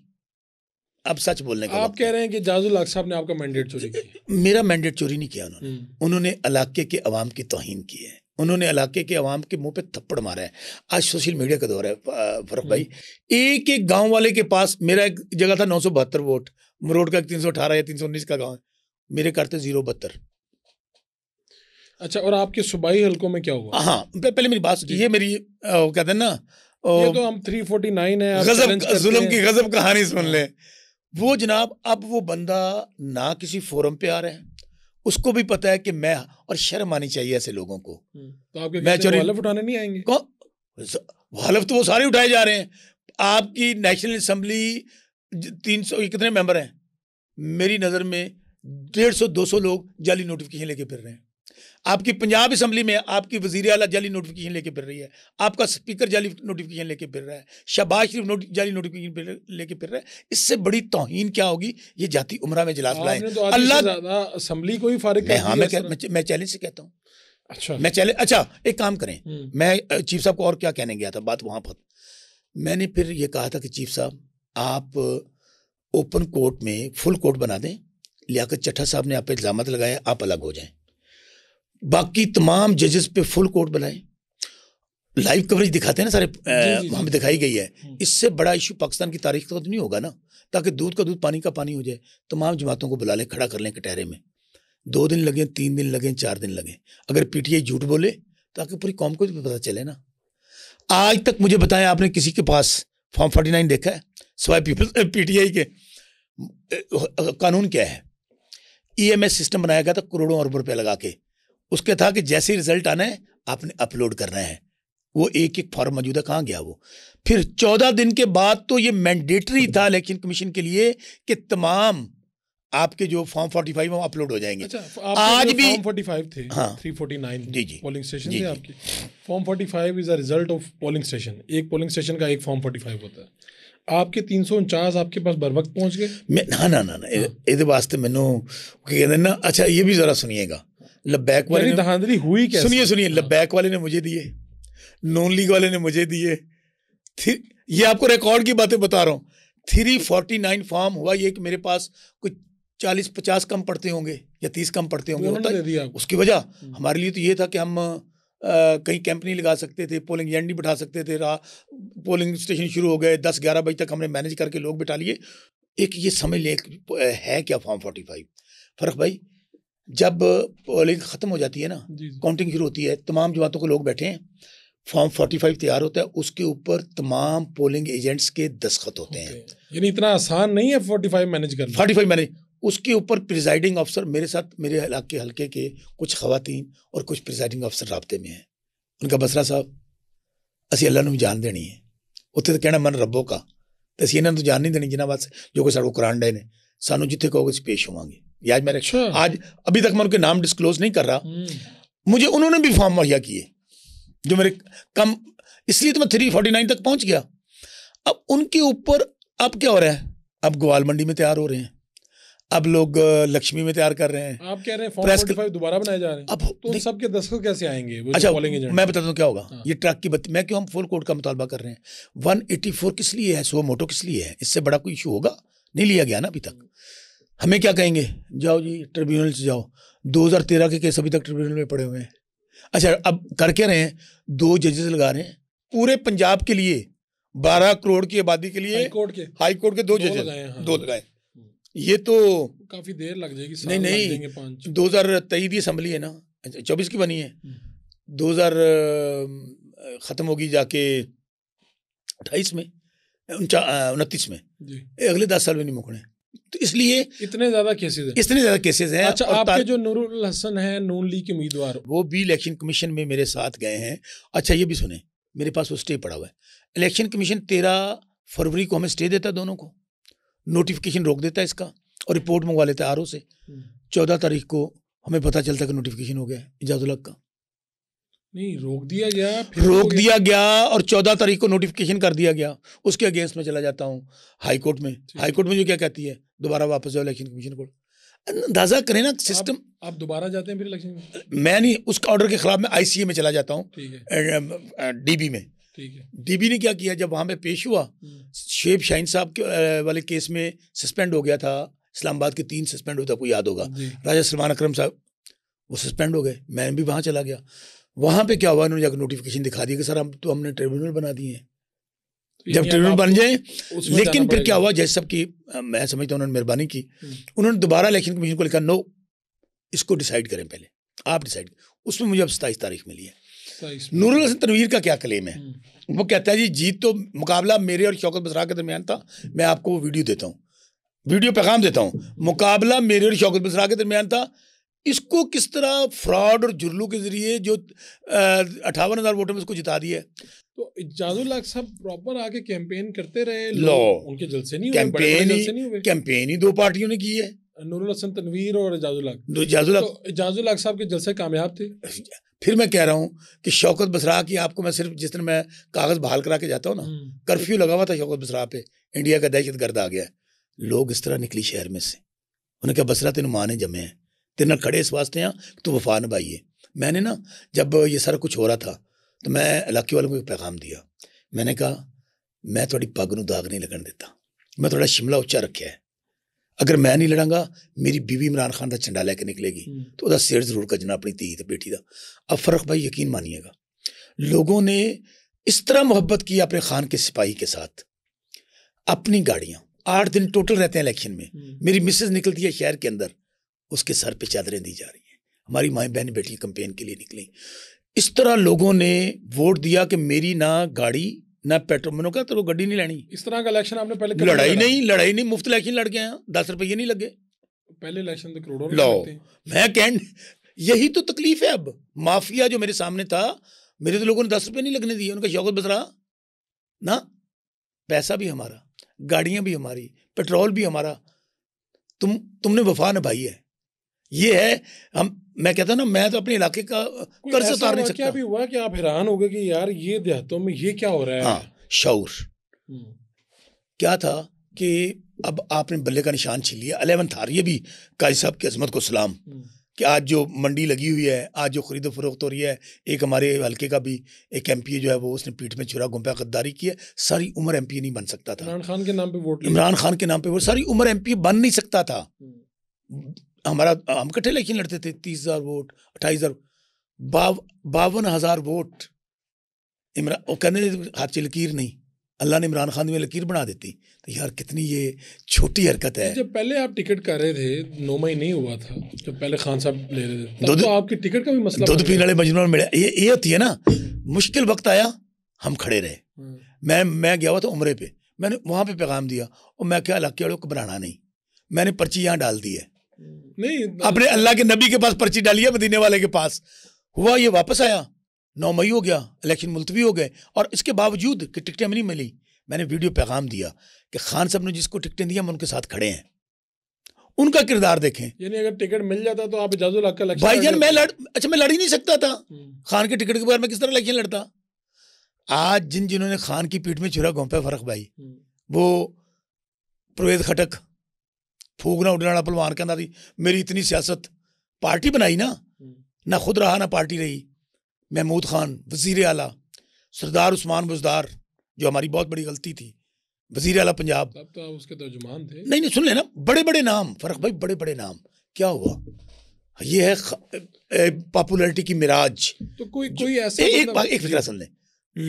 अब सच बोलने का आप कह रहे हैं कि जाजुल हक साहब ने आपका मैंडेट चोरी किया मेरा मैंडेट चोरी नहीं किया उन्होंने हम्म। उन्होंने इलाके के अवाम की तोहन की है उन्होंने इलाके के अवाम के मुंह पे थप्पड़ मारा है आज सोशल मीडिया का दौर है फरक भाई हम्म। एक एक गांव वाले के पास मेरा एक जगह था नौ वोट मरोड का तीन सौ अठारह या तीन सौ उन्नीस का गाँव मेरे घर थे जीरो बहत्तर अच्छा और आपके सूबाई हलकों में क्या हुआ हाँ पहले मेरी बात ये मेरी कहते हैं ना ओ, ये तो हम 349 है गजब जुलम की गजब कहानी सुन ले हाँ। वो जनाब अब वो बंदा ना किसी फोरम पे आ रहा है उसको भी पता है कि मैं और शर्म आनी चाहिए ऐसे लोगों को हम्म, तो आपके मैं हलफ उठाने नहीं आएंगे कौन हलफ तो वो सारे उठाए जा रहे हैं आपकी नेशनल असम्बली तीन सौ कितने मेंबर हैं मेरी नज़र में डेढ़ सौ दो सौ लोग जाली नोटिफिकेशन लेके फिर रहे हैं आपकी पंजाब असम्बली में आपकी वजीर अला जाली नोटिफिकेशन लेके फिर रही है आपका स्पीकर जाली नोटिफिकेशन लेके फिर रहा है शहबाज शरीफ नोट, जाली नोटिफिकेशन लेके फिर रहा है इससे बड़ी तोहन क्या होगी ये जाति उम्र में जलास हाँ, लाए तो अल्लाह असम्बली को ही फारिग हाँ मैं, मैं चैलेंज से कहता हूँ अच्छा मैं चैलेंज अच्छा एक काम करें हम्म। मैं चीफ साहब को और क्या कहने गया था बात वहाँ पर मैंने फिर ये कहा था कि चीफ साहब आप ओपन कोर्ट में फुल कोर्ट बना दें लियाकत चट्ठा साहब ने आप पर इल्ज़ाम लगाए आप अलग हो जाएं बाकी तमाम जजेस पे फुल कोर्ट बनाए लाइव कवरेज दिखाते हैं ना सारे वहाँ पर दिखाई गई है हम्म। इससे बड़ा इशू पाकिस्तान की तारीख का तो नहीं होगा ना ताकि दूध का दूध पानी का पानी हो जाए तमाम जमातों को बुला लें खड़ा कर लें कटहरे में दो दिन लगें तीन दिन लगें चार दिन लगें अगर पीटीआई झूठ बोले ताकि पूरी कौम को भी पता चले ना आज तक मुझे बताएं आपने किसी के पास फॉर्म फोर्टी नाइन देखा है पी पीपल पीटीआई के कानून क्या है ईएमएस e सिस्टम बनाया गया था करोड़ों अरबों रुपये लगा के उसके था कि जैसे रिजल्ट आना है आपने अपलोड करना है वो एक एक फॉर्म मौजूदा कहाँ गया वो फिर चौदह दिन के बाद तो ये मैंडेटरी था इलेक्शन कमीशन के लिए कि तमाम आपके जो फॉर्म फोर्टी फाइव अपलोड हो जाएंगे अच्छा, आज भी फॉर्म फोर्टी फाइव थे हाँ, थ्री फोर्टी नाइन जी जी पोलिंग स्टेशन जी, थे form forty five is a result of polling station एक पोलिंग स्टेशन का एक फॉर्म फोर्टी फाइव होता है आपके 349 आपके पास बर वक्त पहुंच गए ना ना ना ना ਇਹਦੇ ਵਾਸਤੇ हाँ। लब्बैक वाले धांधली हुई क्या सुनिए सुनिए हाँ। लब्बैक वाले ने मुझे दिए नॉन लीग वाले ने मुझे दिए ये आपको रिकॉर्ड की बातें बता रहा हूँ थ्री फोर्टी नाइन फॉर्म हुआ ये कि मेरे पास कुछ चालीस पचास कम पड़ते होंगे या तीस कम पड़ते होंगे होता उसकी वजह हम्म। हमारे लिए तो ये था कि हम कहीं कैंप नहीं लगा सकते थे पोलिंग एंड नहीं बिठा सकते थे रहा पोलिंग स्टेशन शुरू हो गए दस ग्यारह बजे तक हमने मैनेज करके लोग बिठा लिए एक ये समझ लें है क्या फॉर्म फोर्टी फाइव फर्क भाई जब पोलिंग ख़त्म हो जाती है ना काउंटिंग शुरू होती है तमाम जमातों के लोग बैठे हैं फॉर्म फोर्टी फाइव तैयार होता है उसके ऊपर तमाम पोलिंग एजेंट्स के दस्खत होते हैं यानी इतना आसान नहीं है फाइव मैनेज करना फाइव मैनेज उसके ऊपर प्रिजाइडिंग अफसर मेरे साथ मेरे इलाके हल्के के कुछ खातन और कुछ प्रिजाइडिंग अफसर रबते में हैं उनका बसरा साहब असी अल्लाह ने भी जान देनी है ਤਾਂ तो कहना मन ਕਾ का तो ਇਹਨਾਂ ਨੂੰ ਜਾਣ ਨਹੀਂ ਦੇਣੀ ਜਿਨ੍ਹਾਂ ਵਾਸਤੇ ਜੋ ਕੋਈ ਸਾਡਾ ਕੁਰਾਨ ਦੇ ਨੇ ਸਾਨੂੰ ਜਿੱਥੇ ਕਹੋਗੇ ਅਸੀਂ पेश होवे ये आज अच्छा। आज अभी तक मैं उनके नाम डिस्क्लोज नहीं कर रहा हम्म। मुझे उन्होंने भी फॉर्म मुहैया किए जो मेरे कम इसलिए तो मैं थ्री फोर्टी नाइन तक पहुंच गया अब उनके ऊपर अब क्या हो रहा है अब ग्वाल मंडी में तैयार हो रहे हैं अब लोग लक्ष्मी में तैयार कर रहे हैं आप कह रहे हैं प्रेस दोबारा बनाए जा रहे हैं अब तो उन सब के दस्तखत कैसे आएंगे वो अच्छा बोलेंगे मैं बताता हूँ क्या होगा हाँ। ये ट्रक की बत्ती मैं क्यों हम फुल कोर्ट का मुतालबा कर रहे हैं वन एटी फोर किस लिए है सो मोटो किस लिए है इससे बड़ा कोई इशू होगा नहीं लिया गया ना अभी तक हमें क्या कहेंगे जाओ जी ट्रिब्यूनल से जाओ 2013 के केस अभी तक ट्रिब्यूनल में पड़े हुए हैं अच्छा अब करके रहे हैं दो जजेस लगा रहे हैं पूरे पंजाब के लिए बारह करोड़ की आबादी के लिए कोर्ट के हाई कोर्ट के दो, जजेस हाँ। दो लगाए ये तो काफी देर लग जाएगी नहीं नहीं दो हजार तेईस की असम्बली है ना अच्छा, चौबीस की बनी है हम्म। दो हजार खत्म होगी जाके अट्ठाईस में उनतीस में अगले दस साल में नहीं मुकड़े तो इसलिए इतने ज्यादा केसेस हैं इतने ज्यादा केसेस हैं अच्छा आपके जो नूरुल हसन है नून लीग के उम्मीदवार वो भी इलेक्शन कमीशन में मेरे साथ गए हैं अच्छा ये भी सुने मेरे पास वो स्टे पड़ा हुआ है इलेक्शन कमीशन तेरह फरवरी को हमें स्टे देता है दोनों को नोटिफिकेशन रोक देता है इसका और रिपोर्ट मंगवा लेता है आर से हम्म। चौदह तारीख को हमें पता चलता है कि नोटिफिकेशन हो गया है इजाजुल का नहीं रोक दिया गया फिर तो रोक दिया गया और चौदह तारीख को नोटिफिकेशन कर दिया गया उसके अगेंस्ट में चला जाता हूँ हाईकोर्ट में हाईकोर्ट में जो क्या कहती है दोबारा वापस जाओ इलेक्शन कमीशन को अंदाजा करें ना सिस्टम आप, दोबारा जाते हैं फिर इलेक्शन मैं नहीं उस ऑर्डर के खिलाफ मैं आईसीए में चला जाता हूँ डीबी में डीबी ने क्या किया जब वहाँ पे पेश हुआ हम्म। शेब शाहीन साहब के वाले केस में सस्पेंड हो गया था इस्लामाबाद के तीन सस्पेंड होता आपको याद होगा राजा सलमान अक्रम साहब वो सस्पेंड हो गए मैं भी वहाँ चला गया वहाँ पे क्या हुआ उन्होंने जाकर नोटिफिकेशन दिखा दी कि सर हम तो हमने ट्रिब्यूनल बना दिए हैं तो जब ट्रिब्यूनल बन जाए लेकिन फिर क्या हुआ जैसे सबकी मैं समझता हूँ उन्होंने मेहरबानी की हम्म। उन्होंने दोबारा इलेक्शन कमीशन को लिखा नो इसको डिसाइड करें पहले आप डिसाइड उसमें मुझे अब सताईस तारीख मिली है नूरुल हसन तनवीर का क्या क्लेम है हम्म। वो कहता है जी जीत तो मुकाबला मेरे और शौकत बसरा के दरमियान था मैं आपको वो वीडियो देता हूँ वीडियो पैगाम देता हूँ मुकाबला मेरे और शौकत बसरा के दरमियान था इसको किस तरह फ्रॉड और जुर्लू के जरिए जो अठावन हज़ार वोटर में इसको जिता दिया तो इजाजुल हक साहब प्रॉपर आके कैंपेन करते रहे लो उनके जलसे नहीं कैंपेन ही कैंपेन ही दो पार्टियों ने की है नूरुल हसन तनवीर और इजाजुल हक इजाजुल हक साहब के जलसे कामयाब थे फिर मैं कह रहा हूँ कि शौकत बसरा की आपको मैं सिर्फ जिस दिन मैं कागज़ बहाल करा के जाता हूँ ना हम्म। कर्फ्यू लगा हुआ था शौकत बसरा पे इंडिया का दहशत गर्द आ गया लोग इस तरह निकली शहर में से उन्होंने कहा बसरा तेन माँ ने जमे हैं तेरे ਨਾਲ ਖੜੇ ਇਸ ਵਾਸਤੇ ਆ ਤੂੰ ਵਫਾ मैंने ना जब ये सारा कुछ हो रहा था तो मैं इलाके वालों को एक पैगाम दिया मैंने कहा मैं थोड़ी पग न दाग नहीं लगन देता मैं थोड़ा शिमला उच्चा रखे है अगर मैं नहीं लड़ांगा मेरी ਬੀਵੀ इमरान ख़ान का झंडा ਲੈ निकलेगी हम्म। तो वह सिर जरूर कजना अपनी धी बेटी का अब फर्क भाई यकीन मानिएगा लोगों ने इस तरह मोहब्बत की अपने खान के सिपाही के साथ अपनी गाड़ियां आठ दिन टोटल रहते हैं इलेक्शन में हम्म। मेरी मिसेज निकलती है शहर के अंदर उसके सर पे चादरें दी जा रही हैं हमारी माए बहन बेटी कंपेन के लिए निकली इस तरह लोगों ने वोट दिया कि मेरी ना गाड़ी ना पेट्रोल मैंने कहा तेरे तो गड्डी नहीं लेनी इस तरह का इलेक्शन आपने पहले लड़ाई नहीं लड़ाई नहीं मुफ्त इलेक्शन लड़ गए दस रुपये नहीं लगे पहले इलेक्शन तो करोड़ों लो मैं कह यही तो तकलीफ है अब माफिया जो मेरे सामने था मेरे तो लोगों ने दस रुपये नहीं लगने दिए उनका शौकत बसरा ना पैसा भी हमारा गाड़ियाँ भी हमारी पेट्रोल भी हमारा तुम तुमने वफा निभाई है ये है हम मैं कहता ना मैं तो अपने इलाके का कर्ज उतार नहीं सकता भी हुआ कि आप हैरान हो गए कि यार ये देहातों में ये क्या हो रहा है हाँ शौर हम्म। क्या था कि अब आपने बल्ले का निशान छीन लिया अलेवन थार ये भी काजी साहब की अजमत को सलाम हम्म। कि आज जो मंडी लगी हुई है आज जो खरीदो फरोख्त हो रही है एक हमारे हल्के का भी एक एम जो है वो उसने पीठ में चुरा गुम्पा गद्दारी की है सारी उम्र एम नहीं बन सकता था इमरान खान के नाम पे वोट इमरान खान के नाम पे वोट सारी उम्र एम बन नहीं सकता था हम्म। हमारा हम कट्ठे इलेक्शन लड़ते थे तीस हजार वोट अट्ठाईस हजार बाव, बावन हजार वोट इमरान वो कहने हाथ से लकीर नहीं अल्लाह ने इमरान खान में लकीर बना देती तो यार कितनी ये छोटी हरकत है जब पहले आप टिकट कर रहे थे नौ मई नहीं हुआ था जब पहले खान साहब ले रहे थे दूध तो आपकी टिकट का भी मसला दुध पीने वाले मजनून मिले ये ये होती है ना मुश्किल वक्त आया हम खड़े रहे हाँ। मैं मैं गया हुआ था उमरे पे मैंने वहाँ पे पैगाम दिया और मैं क्या इलाके वालों को बनाना नहीं मैंने पर्ची यहाँ डाल दी है नहीं अपने अल्लाह के नबी के पास पर्ची डाली है मदीने वाले के पास हुआ ये वापस आया नौ मई हो गया इलेक्शन मुलतवी हो गए और इसके बावजूद कि टिकटें नहीं मिली मैंने वीडियो पैगाम दिया कि खान साहब ने जिसको टिकटें दी हम उनके साथ खड़े हैं उनका किरदार देखें यानी अगर टिकट मिल जाता तो आप इजाजुल भाई जान मैं लड़ अच्छा मैं लड़ ही नहीं सकता था हम्म। खान के टिकट के बारे में किस तरह इलेक्शन लड़ता आज जिन जिन्होंने खान की पीठ में चुरा घोंपा फरक भाई हम्म। वो प्रवेद खटक फूकना उड़ने वाला पहलवान कहता थी मेरी इतनी सियासत पार्टी बनाई ना ना खुद रहा ना पार्टी रही महमूद खान वजीर आला सरदार उस्मान बुजदार जो हमारी बहुत बड़ी गलती थी वजीर आला पंजाब तब तो उसके तर्जुमान थे नहीं नहीं सुन लेना बड़े बड़े नाम फरक भाई बड़े बड़े नाम क्या हुआ ये है ख... पॉपुलैरिटी की मिराज तो कोई कोई ऐसा एक बात एक फिक्र सुन लें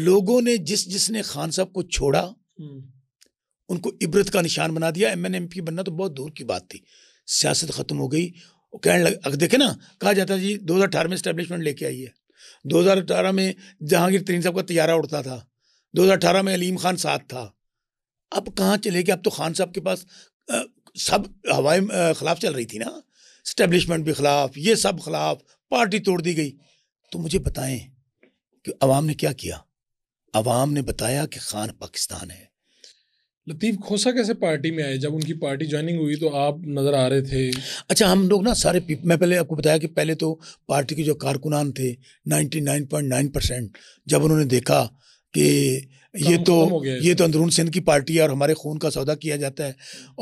लोगों ने जिस जिसने खान साहब को छोड़ा उनको इबरत का निशान बना दिया एम एन एम पी बनना तो बहुत दूर की बात थी सियासत ख़त्म हो गई कहने लग अगर देखे ना कहा जाता जी दो हज़ार अठारह में इस्टेब्लिशमेंट लेके आई है दो हज़ार अठारह में जहांगीर तरीन साहब का तैयारा उड़ता था दो हज़ार अठारह में अलीम खान साथ था अब कहाँ चले गए अब तो खान साहब के पास आ, सब हवाएं खिलाफ चल रही थी ना इस्टेब्लिशमेंट के खिलाफ ये सब खिलाफ पार्टी तोड़ दी गई तो मुझे बताएं कि अवाम ने क्या किया अवाम ने बताया कि खान पाकिस्तान है लतीफ़ खोसा कैसे पार्टी में आए जब उनकी पार्टी ज्वाइनिंग हुई तो आप नज़र आ रहे थे अच्छा हम लोग ना सारे मैं पहले आपको बताया कि पहले तो पार्टी के जो कारकुनान थे 99.9 परसेंट जब उन्होंने देखा कि ये तो ये तो अंदरून सिंध की पार्टी है और हमारे खून का सौदा किया जाता है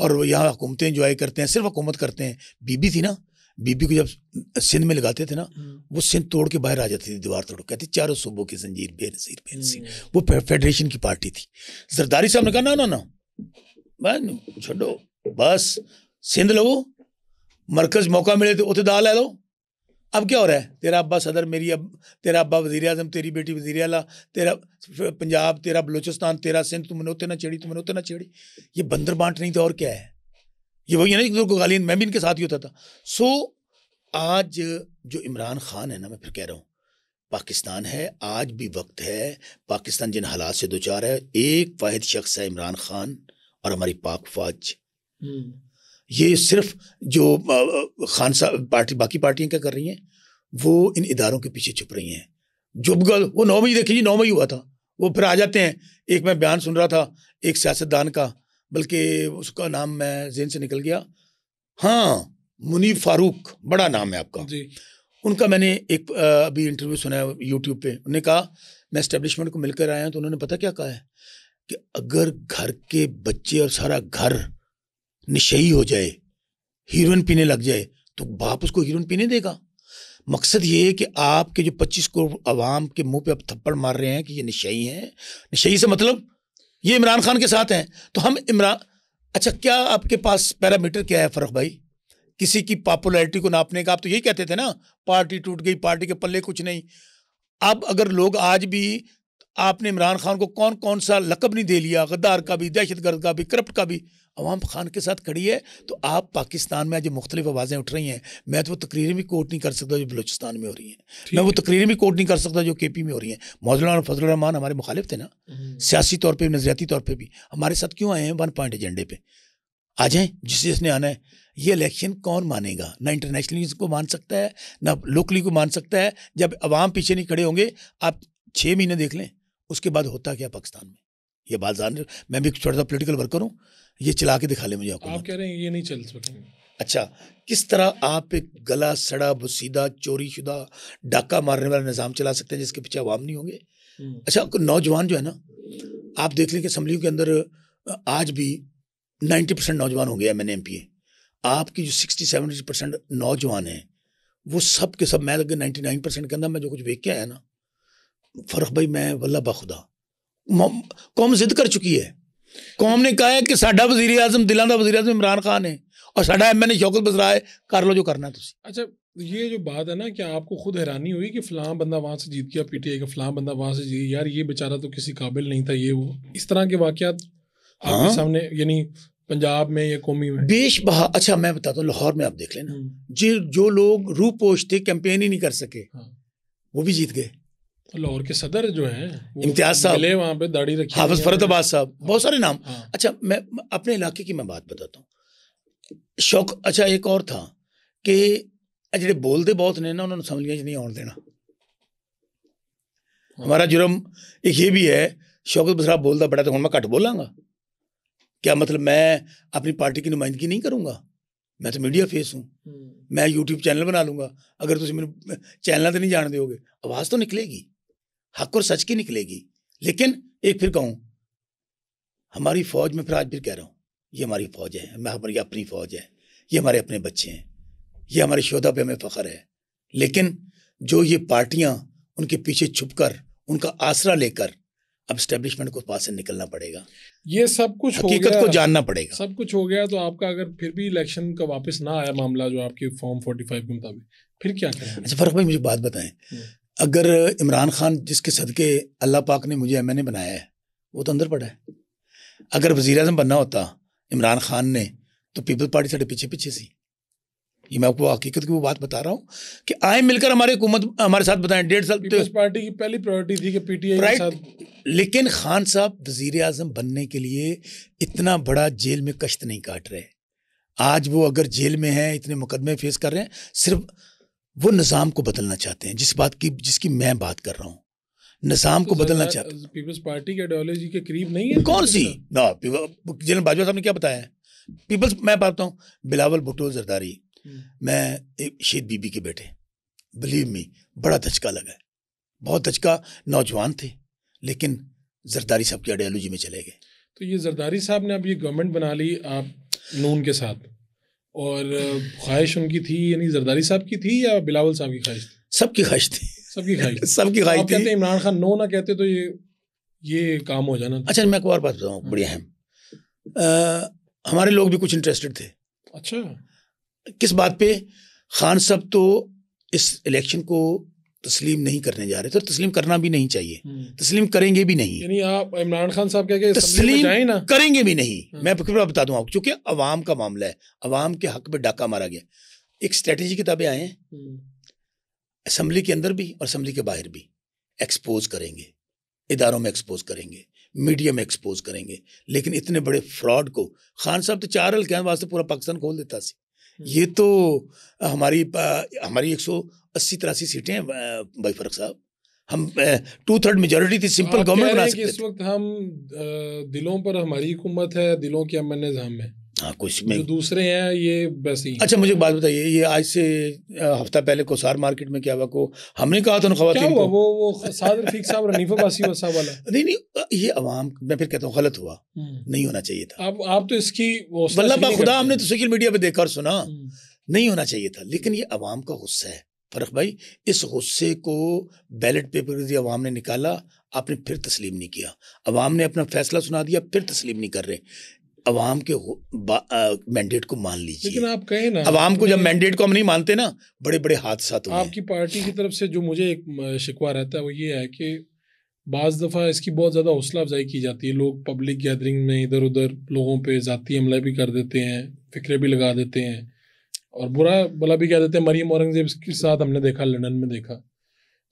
और यहाँ हुकूमतें इंजॉय करते हैं सिर्फ हुकूमत करते हैं बीबी थी ना बीबी को जब सिंध में लगाते थे ना हम्म। वो सिंध तोड़ के बाहर आ जाती थी दीवार तोड़ कहती चारों सूबों की जंजीर बेनसीर बेनसीर हम्म। वो फेडरेशन की पार्टी थी जरदारी साहब ने कहा ना ना ना छो बस सिंध लवो मरकज मौका मिले तो उत दाल लै लो अब क्या हो रहा है तेरा अब्बा सदर मेरी अब तेरा अब्बा वजीर अजम तेरी बेटी वजीर अला तेरा पंजाब तेरा बलोचिस्तान तेरा सिंध तुमने उतने ना छेड़ी तुमने उतने ना छेड़ी ये बंदर बांट नहीं था तो और क्या है ये वही है ना जो गालियन मैं भी इनके साथ ही होता था सो आज जो इमरान खान है ना मैं फिर कह रहा हूँ पाकिस्तान है आज भी वक्त है पाकिस्तान जिन हालात से दो चार है एक वाद शख्स है इमरान खान और हमारी पाक फौज हम्म। ये सिर्फ जो खान साहब पार्टी बाकी पार्टियां क्या कर रही हैं वो इन इदारों के पीछे छुप रही हैं जुबगल वो नौ मई देखिए नौ मई हुआ था वो फिर आ जाते हैं एक मैं बयान सुन रहा था एक सियासतदान का बल्कि उसका नाम मैं जेन से निकल गया हाँ मुनीब फारूक बड़ा नाम है आपका जी उनका मैंने एक अभी इंटरव्यू सुना है यूट्यूब पे उन्होंने कहा मैं इस्टेब्लिशमेंट को मिलकर आया तो उन्होंने पता क्या कहा है कि अगर घर के बच्चे और सारा घर निशई हो जाए हीरोइन पीने लग जाए तो बाप उसको हीरोइन पीने देगा मकसद ये है कि आपके जो पच्चीस करोड़ आवाम के मुंह पे आप थप्पड़ मार रहे हैं कि ये नशई हैं नशई से मतलब ये इमरान खान के साथ हैं तो हम इमरान अच्छा क्या आपके पास पैरामीटर क्या है फरख भाई किसी की पॉपुलैरिटी को नापने का आप तो यही कहते थे ना पार्टी टूट गई पार्टी के पल्ले कुछ नहीं अब अगर लोग आज भी आपने इमरान खान को कौन कौन सा लकब नहीं दे लिया गद्दार का भी दहशत गर्द का भी करप्ट का भी अवाम खान के साथ खड़ी है तो आप पाकिस्तान में आज मुख्तलिफ आवाज़ें उठ रही हैं मैं तो वो तकरीरें भी कोट नहीं कर सकता जो बलोचिस्तान में हो रही हैं मैं वो तकरीरें भी कोट नहीं कर सकता जो के पी में हो रही हैं मौजूदा फजलरहमान हमारे मुखालिफ थे ना हम्म। सियासी तौर पर नजरियाती तौर पर भी हमारे साथ क्यों आए हैं वन पॉइंट एजेंडे पर आ जाएँ जिस जिसने आना है ये इलेक्शन कौन मानेगा ना इंटरनेशनली को मान सकता है ना लोकली को मान सकता है जब अवाम पीछे नहीं खड़े होंगे आप छः महीने देख लें उसके बाद होता क्या पाकिस्तान में ये बात जान मैं भी छोटा सा पोलिटिकल वर्कर हूँ ये चला के दिखा ले मुझे आप कह रहे हैं ये नहीं चल सकते अच्छा किस तरह आप एक गला सड़ा बसीदा चोरी शुदा डाका मारने वाला निज़ाम चला सकते हैं जिसके पीछे आवाम नहीं होंगे हम्म। अच्छा नौजवान जो है ना आप देख लें कि असम्बलियों के अंदर आज भी नाइन्टी परसेंट नौजवान होंगे M N M P A आपकी जो सिक्सटी सेवेंटी परसेंट नौजवान हैं वो सब के सब मैं नाइन्टी नाइन परसेंट के अंदर मैं जो कुछ देख के आया ना फर्क भाई मैं वल्ला खुदा कौम जिद कर चुकी है कौम ने कहा है कि साढ़ा वजीर आजम दिलों का वजीर आजम इमरान खान है और साढ़ा एम एन ए शौकत बजरा है कर लो जो करना है अच्छा ये जो बात है ना कि आपको खुद हैरानी हुई कि फ़लाँ बंदा वहाँ से जीत गया पीटीआई का फ़लाँ बंदा वहाँ से जीत यार ये बेचारा तो किसी काबिल नहीं था ये वो इस तरह के वाक़ात हाँ? सामने यानी पंजाब में या कौमी में बेश बहा अच्छा मैं बताता हूँ लाहौर में आप देख लेना हम्म। जो जो लोग रूपोश थे कैंपेन ही नहीं कर सके हाँ। वो भी जीत गए लाहौर के सदर जो हैं इम्तियाज साहब मिले वहाँ पे दाढ़ी रखी हाफिज फरदाबाद साहब बहुत सारे नाम हाँ। अच्छा मैं अपने इलाके की मैं बात बताता हूँ शौक अच्छा एक और था कि जो बोलते बहुत ने ना उन्होंने समझ लिया नहीं आने देना हाँ। हमारा जुर्म एक ये भी है शौकत बसरा बोलता बड़ा तो हूँ मैं घट बोलांगा क्या मतलब मैं अपनी पार्टी की नुमाइंदगी नहीं करूँगा मैं तो मीडिया फेस हूँ हम्म। मैं यूट्यूब चैनल बना लूँगा अगर तुम मेरे चैनल तो नहीं जान दोगे आवाज़ तो निकलेगी हक और सच की निकलेगी लेकिन एक फिर कहूं हमारी फौज में फिर आज फिर कह रहा हूं ये हमारी फौज है मैं हमारी अपनी फौज है ये हमारे अपने बच्चे हैं ये हमारे शोधा पे हमें फ़ख्र है लेकिन जो ये पार्टियां उनके पीछे छुपकर उनका आसरा लेकर अब स्टेब्लिशमेंट को पास से निकलना पड़ेगा ये सब कुछ हकीकत हो गया को जानना पड़ेगा सब कुछ हो गया तो आपका अगर फिर भी इलेक्शन का वापस ना आया मामला जो आपके फॉर्म 45 के मुताबिक फिर क्या अच्छा फर्क भाई मुझे बात बताएं हम्म। अगर इमरान खान जिसके सदके अल्लाह पाक ने मुझे एम बनाया है वो तो अंदर पड़ा है अगर वजीर अजम बनना होता इमरान खान ने तो पीपल्स पार्टी साढ़े पीछे पीछे सी ये मैं आपको हकीकत की वो बात बता रहा हूँ कि आए मिलकर हमारे हुकूमत हमारे साथ बताएं डेढ़ साल तो पीपल्स पार्टी की पहली प्रायोरिटी थी कि पीटीआई के साथ लेकिन खान साहब वजीर अजम बनने के लिए इतना बड़ा जेल में कश्त नहीं काट रहे आज वो अगर जेल में हैं इतने मुकदमे फेस कर रहे हैं सिर्फ वो निज़ाम को बदलना चाहते हैं जिस बात की जिसकी मैं बात कर रहा हूँ निज़ाम तो को बदलना चाहते हैं पीपल्स पार्टी के आइडियोलॉजी के करीब नहीं है कौन सी ना जनरल बाजवा साहब ने क्या बताया पीपल्स मैं पाता हूँ बिलावल भुटो जरदारी हम्म। मैं एक शहीद बीबी के बेटे बिलीव मी बड़ा धचका लगा है बहुत धचका नौजवान थे लेकिन जरदारी साहब की आइडियोलॉजी में चले गए तो ये जरदारी साहब ने अब ये गवर्नमेंट बना ली आप नून के साथ और ख्वाहिश उनकी थी यानी जरदारी साहब की थी या बिलावल साहब की ख्वाहिश थी सबकी ख्वाहिश थी सबकी ख्वाहिश सबकी ख्वाहिश थी कहते इमरान खान नो ना कहते तो ये ये काम हो जाना अच्छा मैं एक और बात बताऊँ बढ़िया अहम हमारे लोग भी कुछ इंटरेस्टेड थे अच्छा किस बात पे खान साहब तो इस इलेक्शन को तस्लीम नहीं करने जा रहे तो तस्लीम करना भी नहीं चाहिए हम्म। तस्लीम करेंगे भी नहीं यानी आप इमरान खान साहब क्या तस्लीम करेंगे भी नहीं हम्म। मैं बता दूं आपको क्योंकि अवाम का मामला है अवाम के हक में डाका मारा गया एक स्ट्रेटेजी किताबें आए हैं असम्बली हम्म। के अंदर भी और असम्बली के बाहर भी एक्सपोज करेंगे इदारों में एक्सपोज करेंगे मीडिया में एक्सपोज करेंगे लेकिन इतने बड़े फ्रॉड को खान साहब तो चार हल्के वास्ते तो पूरा पाकिस्तान खोल देता सी ये तो हमारी हमारी एक सौ अस्सी तिरासी सीटें हैं भाई फरक साहब हम टू थर्ड मेजोरिटी थी सिंपल गवर्नमेंट बना सकते इस वक्त हम दिलों पर हमारी हुकूमत है दिलों की अमन निज़ाम है हाँ कुछ में दूसरे हैं ये वैसे ही अच्छा मुझे बात बताइए ये आज से हफ्ता पहले कोसार मार्केट में क्या हुआ को हमने कहा था खवातीन को तो। वो वो साद रफीक साहब रनीफा बासी वसा वाला नहीं नहीं ये अवाम मैं फिर कहता हूँ गलत हुआ हम्म। नहीं होना चाहिए था आप आप तो इसकी वल्लभ खुदा हमने तो सोशल मीडिया पर देखा और सुना हम्म। नहीं होना चाहिए था लेकिन ये अवाम का गुस्सा है फरक भाई इस गुस्से को बैलेट पेपर के अवाम ने निकाला आपने फिर तस्लीम नहीं किया अवाम ने अपना फैसला सुना दिया फिर तस्लीम नहीं कर रहे अवाम के मैंडेट को मान लीजिए लेकिन आप कहें ना अवाम को तो जब मैंडेट को हम नहीं मानते ना बड़े बड़े हादसा तो आपकी पार्टी की तरफ से जो मुझे एक शिकवा रहता है वो ये है कि बाज दफ़ा इसकी बहुत ज़्यादा हौसला अफजाई की जाती है लोग पब्लिक गैदरिंग में इधर उधर लोगों पर ज़ाती हमला भी कर देते हैं फिक्रे भी लगा देते हैं और बुरा भला भी कह देते हैं मरीम औरंगजेब के साथ हमने देखा लंदन में देखा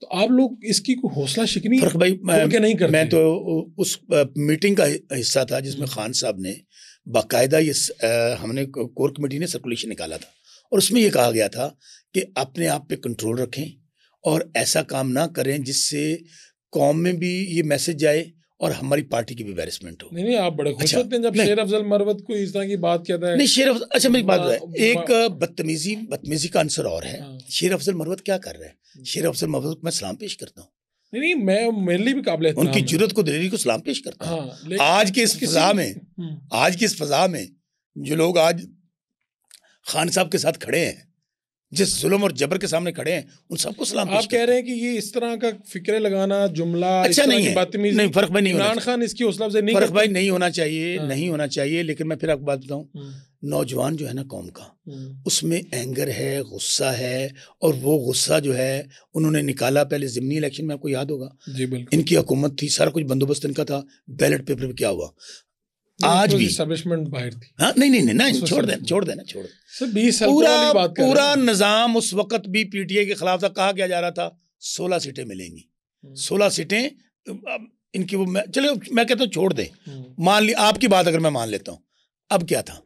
तो आप लोग इसकी कोई हौसला शिकनी भाई मैं, नहीं करते मैं तो उस मीटिंग का हिस्सा था जिसमें हम्म। खान साहब ने बाकायदा ये हमने कोर कमेटी ने सर्कुलेशन निकाला था और उसमें ये कहा गया था कि अपने आप पे कंट्रोल रखें और ऐसा काम ना करें जिससे कौम में भी ये मैसेज जाए और हमारी पार्टी की भी बैरिसमेंट हो नहीं नहीं आप बड़े खुश अच्छा, होते हैं जब शेर अफजल मरवत को इस तरह की बात कहता है नहीं शेर अफजल अच्छा मेरी बात है हाँ, हाँ। एक बदतमीजी बदतमीजी का आंसर और है हाँ। शेर अफजल मरवत क्या कर रहे हैं हम्म। शेर अफजल मरवत मैं सलाम पेश करता हूँ नहीं नहीं मैं मेरे लिए भी काबिल उनकी जरूरत को दिलेरी को सलाम पेश करता हाँ, आज के इस फजा में हम्म। आज की इस फजा में जो लोग आज खान साहब के साथ खड़े हैं जिस जुलम और जबर के सामने खड़े हैं उन सबको सलाम आप कह रहे हैं कि ये इस तरह का फिक्र लगाना जुमला अच्छा नहीं है नहीं फर्क भाई नहीं इमरान खान इसकी हौसला नहीं फर्क भाई नहीं होना चाहिए हाँ। नहीं होना चाहिए लेकिन मैं फिर आपको बात बताऊं हम्म। नौजवान जो है ना कौम का हम्म। उसमें एंगर है गुस्सा है और वो गुस्सा जो है उन्होंने निकाला पहले जिमनी इलेक्शन में आपको याद होगा जी बिल्कुल इनकी हुकूमत थी सारा कुछ बंदोबस्त इनका था बैलेट पेपर पे क्या हुआ आज भी एस्टेब्लिशमेंट बाहर थी हाँ नहीं नहीं नहीं, नहीं छोड़ देना छोड़ देना छोड़ सर साल पूरा बात पूरा निज़ाम उस वक्त भी पीटीए के खिलाफ था कहा गया जा रहा था सोलह सीटें मिलेंगी हम्म। सोलह सीटें इनकी वो मैं चलो मैं कहता हूँ छोड़ दें हम्म। मान ली आपकी बात अगर मैं मान लेता हूँ अब क्या था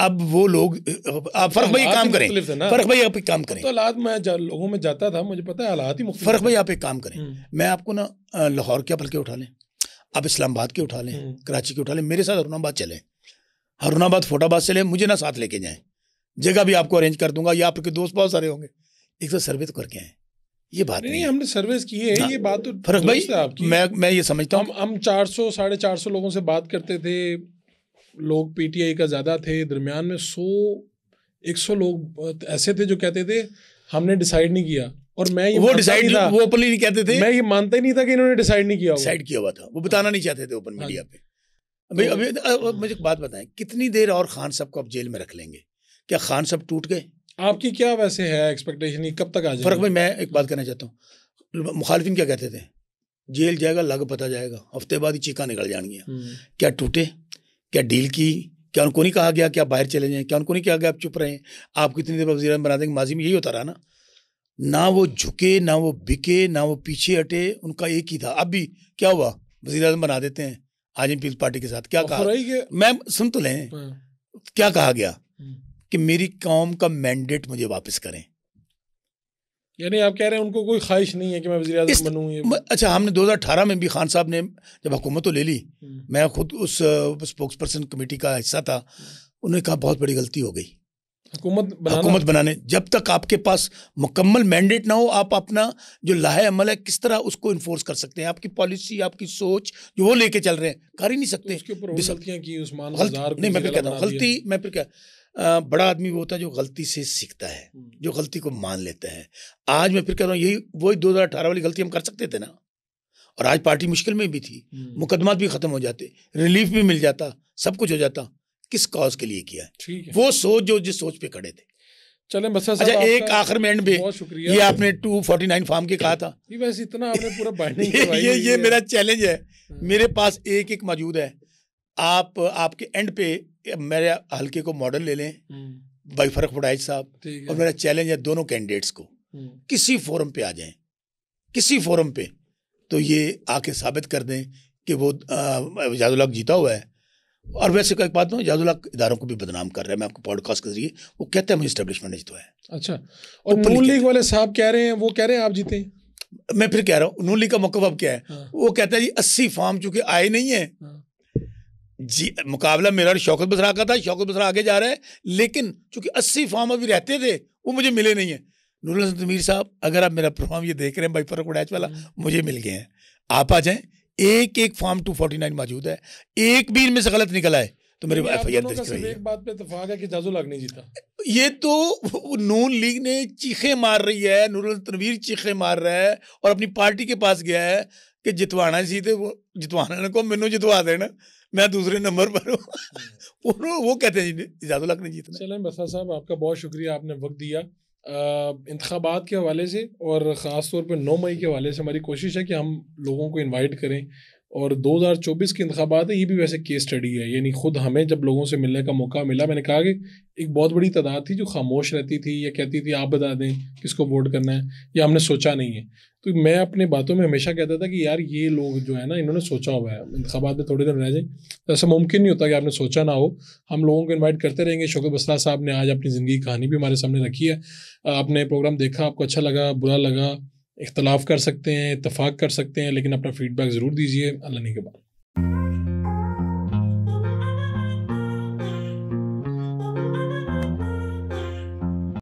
अब वो लोग आप फर्क भाई काम करें फर्क भाई आप एक काम करें तो हालात मैं लोगों में जाता था मुझे पता है हालात ही फर्क भाई आप एक काम करें हम्म। मैं आपको ना लाहौर के के उठा लें आप इस्लामाबाद के उठा लें हम्म। कराची के उठा लें मेरे साथ अरुणाबाद चले अरुणाबाद फोटाबाद चले मुझे ना साथ लेके जाए जगह भी आपको अरेंज कर दूंगा या आपके दोस्त बहुत सारे होंगे एक साथ तो सर्वे तो करके आए ये बात नहीं, नहीं हमने सर्विस की है ये बात तो फर्क भाई मैं मैं ये समझता हूँ हम चार सौ साढ़े चार सौ लोगों से बात करते थे लोग पीटीआई का ज़्यादा थे दरमियान में सो एक सौ लोग ऐसे थे जो कहते थे हमने डिसाइड नहीं किया और मैं ये वो डिसाइड था वो ओपनली नहीं कहते थे मैं ये मानता ही नहीं था कि इन्होंने डिसाइड नहीं किया डिसाइड किया हुआ था वो बताना नहीं चाहते थे ओपन मीडिया हाँ पे अभी तो- अभी मुझे बात बताएं कितनी देर और खान साहब को आप जेल में रख लेंगे क्या खान साहब टूट गए आपकी क्या वैसे है एक्सपेक्टेशन कब तक आ जाए फर्क भाई मैं एक बात कहना चाहता हूँ मुखालफिन क्या कहते थे जेल जाएगा लग पता जाएगा हफ्ते बाद ही चीका निकल जाएंगे हम्म। क्या टूटे क्या डील की क्या उनको नहीं कहा गया कि आप बाहर चले जाएं क्या उनको नहीं कहा गया आप चुप रहें आप कितनी देर वजी बना देंगे माजी में यही होता रहा ना ना वो झुके ना वो बिके ना वो पीछे हटे उनका एक ही था अब भी क्या हुआ वजी अजम बना देते हैं आजम पीपल्स पार्टी के साथ क्या कहा मैम सुन तो लें हाँ। क्या कहा गया हम्म। कि मेरी कौम का मैंडेट मुझे वापस करें यानी आप कह रहे हैं उनको कोई ख्वाहिश नहीं है कि मैं वजी अजम बनूँ ये अच्छा हमने अठारह में भी खान साहब ने जब हुकूमत तो ले ली हम्म। मैं खुद उस स्पोक्स पर्सन कमेटी का हिस्सा था उन्होंने कहा बहुत बड़ी गलती हो गई हुकूमत हुकूमत बनाने जब तक आपके पास मुकम्मल मैंडेट ना हो आप अपना जो लाहे अमल है किस तरह उसको इन्फोर्स कर सकते हैं आपकी पॉलिसी आपकी सोच जो वो लेके चल रहे हैं कर ही नहीं सकते तो उसके ऊपर गलतियाँ की उस्मान नहीं मैं फिर कहता हूँ गलती मैं फिर क्या बड़ा आदमी वो होता है जो गलती से सीखता है जो गलती को मान लेता है आज मैं फिर कह रहा हूँ यही वही दो हज़ार अठारह वाली गलती हम कर सकते थे ना और आज पार्टी मुश्किल में भी थी मुकदमा भी खत्म हो जाते रिलीफ भी मिल जाता सब कुछ हो जाता किस कॉज के लिए किया वो सोच जो जिस सोच पे खड़े थे चले बस अच्छा एक आखिर में एंड पे ये आपने नाइन फार्म के कहा था ये वैसे इतना आपने पूरा ये ये, ये मेरा चैलेंज है हाँ। मेरे पास एक एक मौजूद है आप आपके एंड पे मेरे हल्के को मॉडल ले लें हम्म। भाई फरक फुडाइज साहब और मेरा चैलेंज है दोनों कैंडिडेट्स को हम्म। किसी फोरम पे आ जाएं किसी फोरम पे तो ये आके साबित कर दें कि वो जादुलाक जीता हुआ है और वैसे एक बात ना जादूलाक इधारों को भी बदनाम कर रहे हैं मैं आपको पॉडकास्ट के जरिए वो कहते हैं मुझे इस्टेब्लिशमेंट जीता है अच्छा और नून लीग वाले साहब कह रहे हैं वो कह रहे हैं आप जीते मैं फिर कह रहा हूँ नून लीग का मौकफ अब क्या है हाँ। वो कहता है जी अस्सी फॉर्म चूंकि आए नहीं है हाँ। जी मुकाबला मेरा और शौकत बसरा का था शौकत बसरा आगे जा रहा है लेकिन चूंकि अस्सी फॉर्म अभी रहते थे वो मुझे मिले नहीं है नूर हसन तमीर साहब अगर आप मेरा प्रोग्राम ये देख रहे हैं भाई फरक उड़ैच वाला हम्म। मुझे मिल गए हैं आप आ जाएं एक एक फॉर्म टू फोर्टी नाइन मौजूद है एक भी इनमें से गलत निकला है तो मेरे एफ आई आर एक बात पे इतफाक है कि नहीं जीता ये तो नून लीग ने चीखे मार रही है नूर तनवीर चीखे मार रहा है और अपनी पार्टी के पास गया है कि जितवाना सी तो जितवाना को मैनू जितवा देना मैं दूसरे नंबर पर हूँ वो कहते हैं इजाजुल हक ने जीतना चलें बसा साहब आपका बहुत शुक्रिया आपने वक्त दिया इंतबात के हवाले से और ख़ास तौर पर नौ मई के हवाले से हमारी कोशिश है कि हम लोगों को इन्वाइट करें और 2024 के इंतबात है ये भी वैसे केस स्टडी है यानी खुद हमें जब लोगों से मिलने का मौका मिला मैंने कहा कि एक बहुत बड़ी तादाद थी जो खामोश रहती थी या कहती थी आप बता दें किसको वोट करना है या हमने सोचा नहीं है तो मैं अपने बातों में हमेशा कहता था कि यार ये लोग जो है ना इन्होंने सोचा हुआ है इंतबात में थोड़ी देर रह जाए तो ऐसा मुमकिन नहीं होता कि आपने सोचा ना हो हम लोगों को इन्वाइट करते रहेंगे शोक बस्ता साहब ने आज अपनी ज़िंदगी की कहानी भी हमारे सामने रखी है आपने प्रोग्राम देखा आपको अच्छा लगा बुरा लगा इख्तलाफ कर सकते हैं इतफाक़ कर सकते हैं लेकिन अपना फ़ीडबैक ज़रूर दीजिए अल्लाह के बाद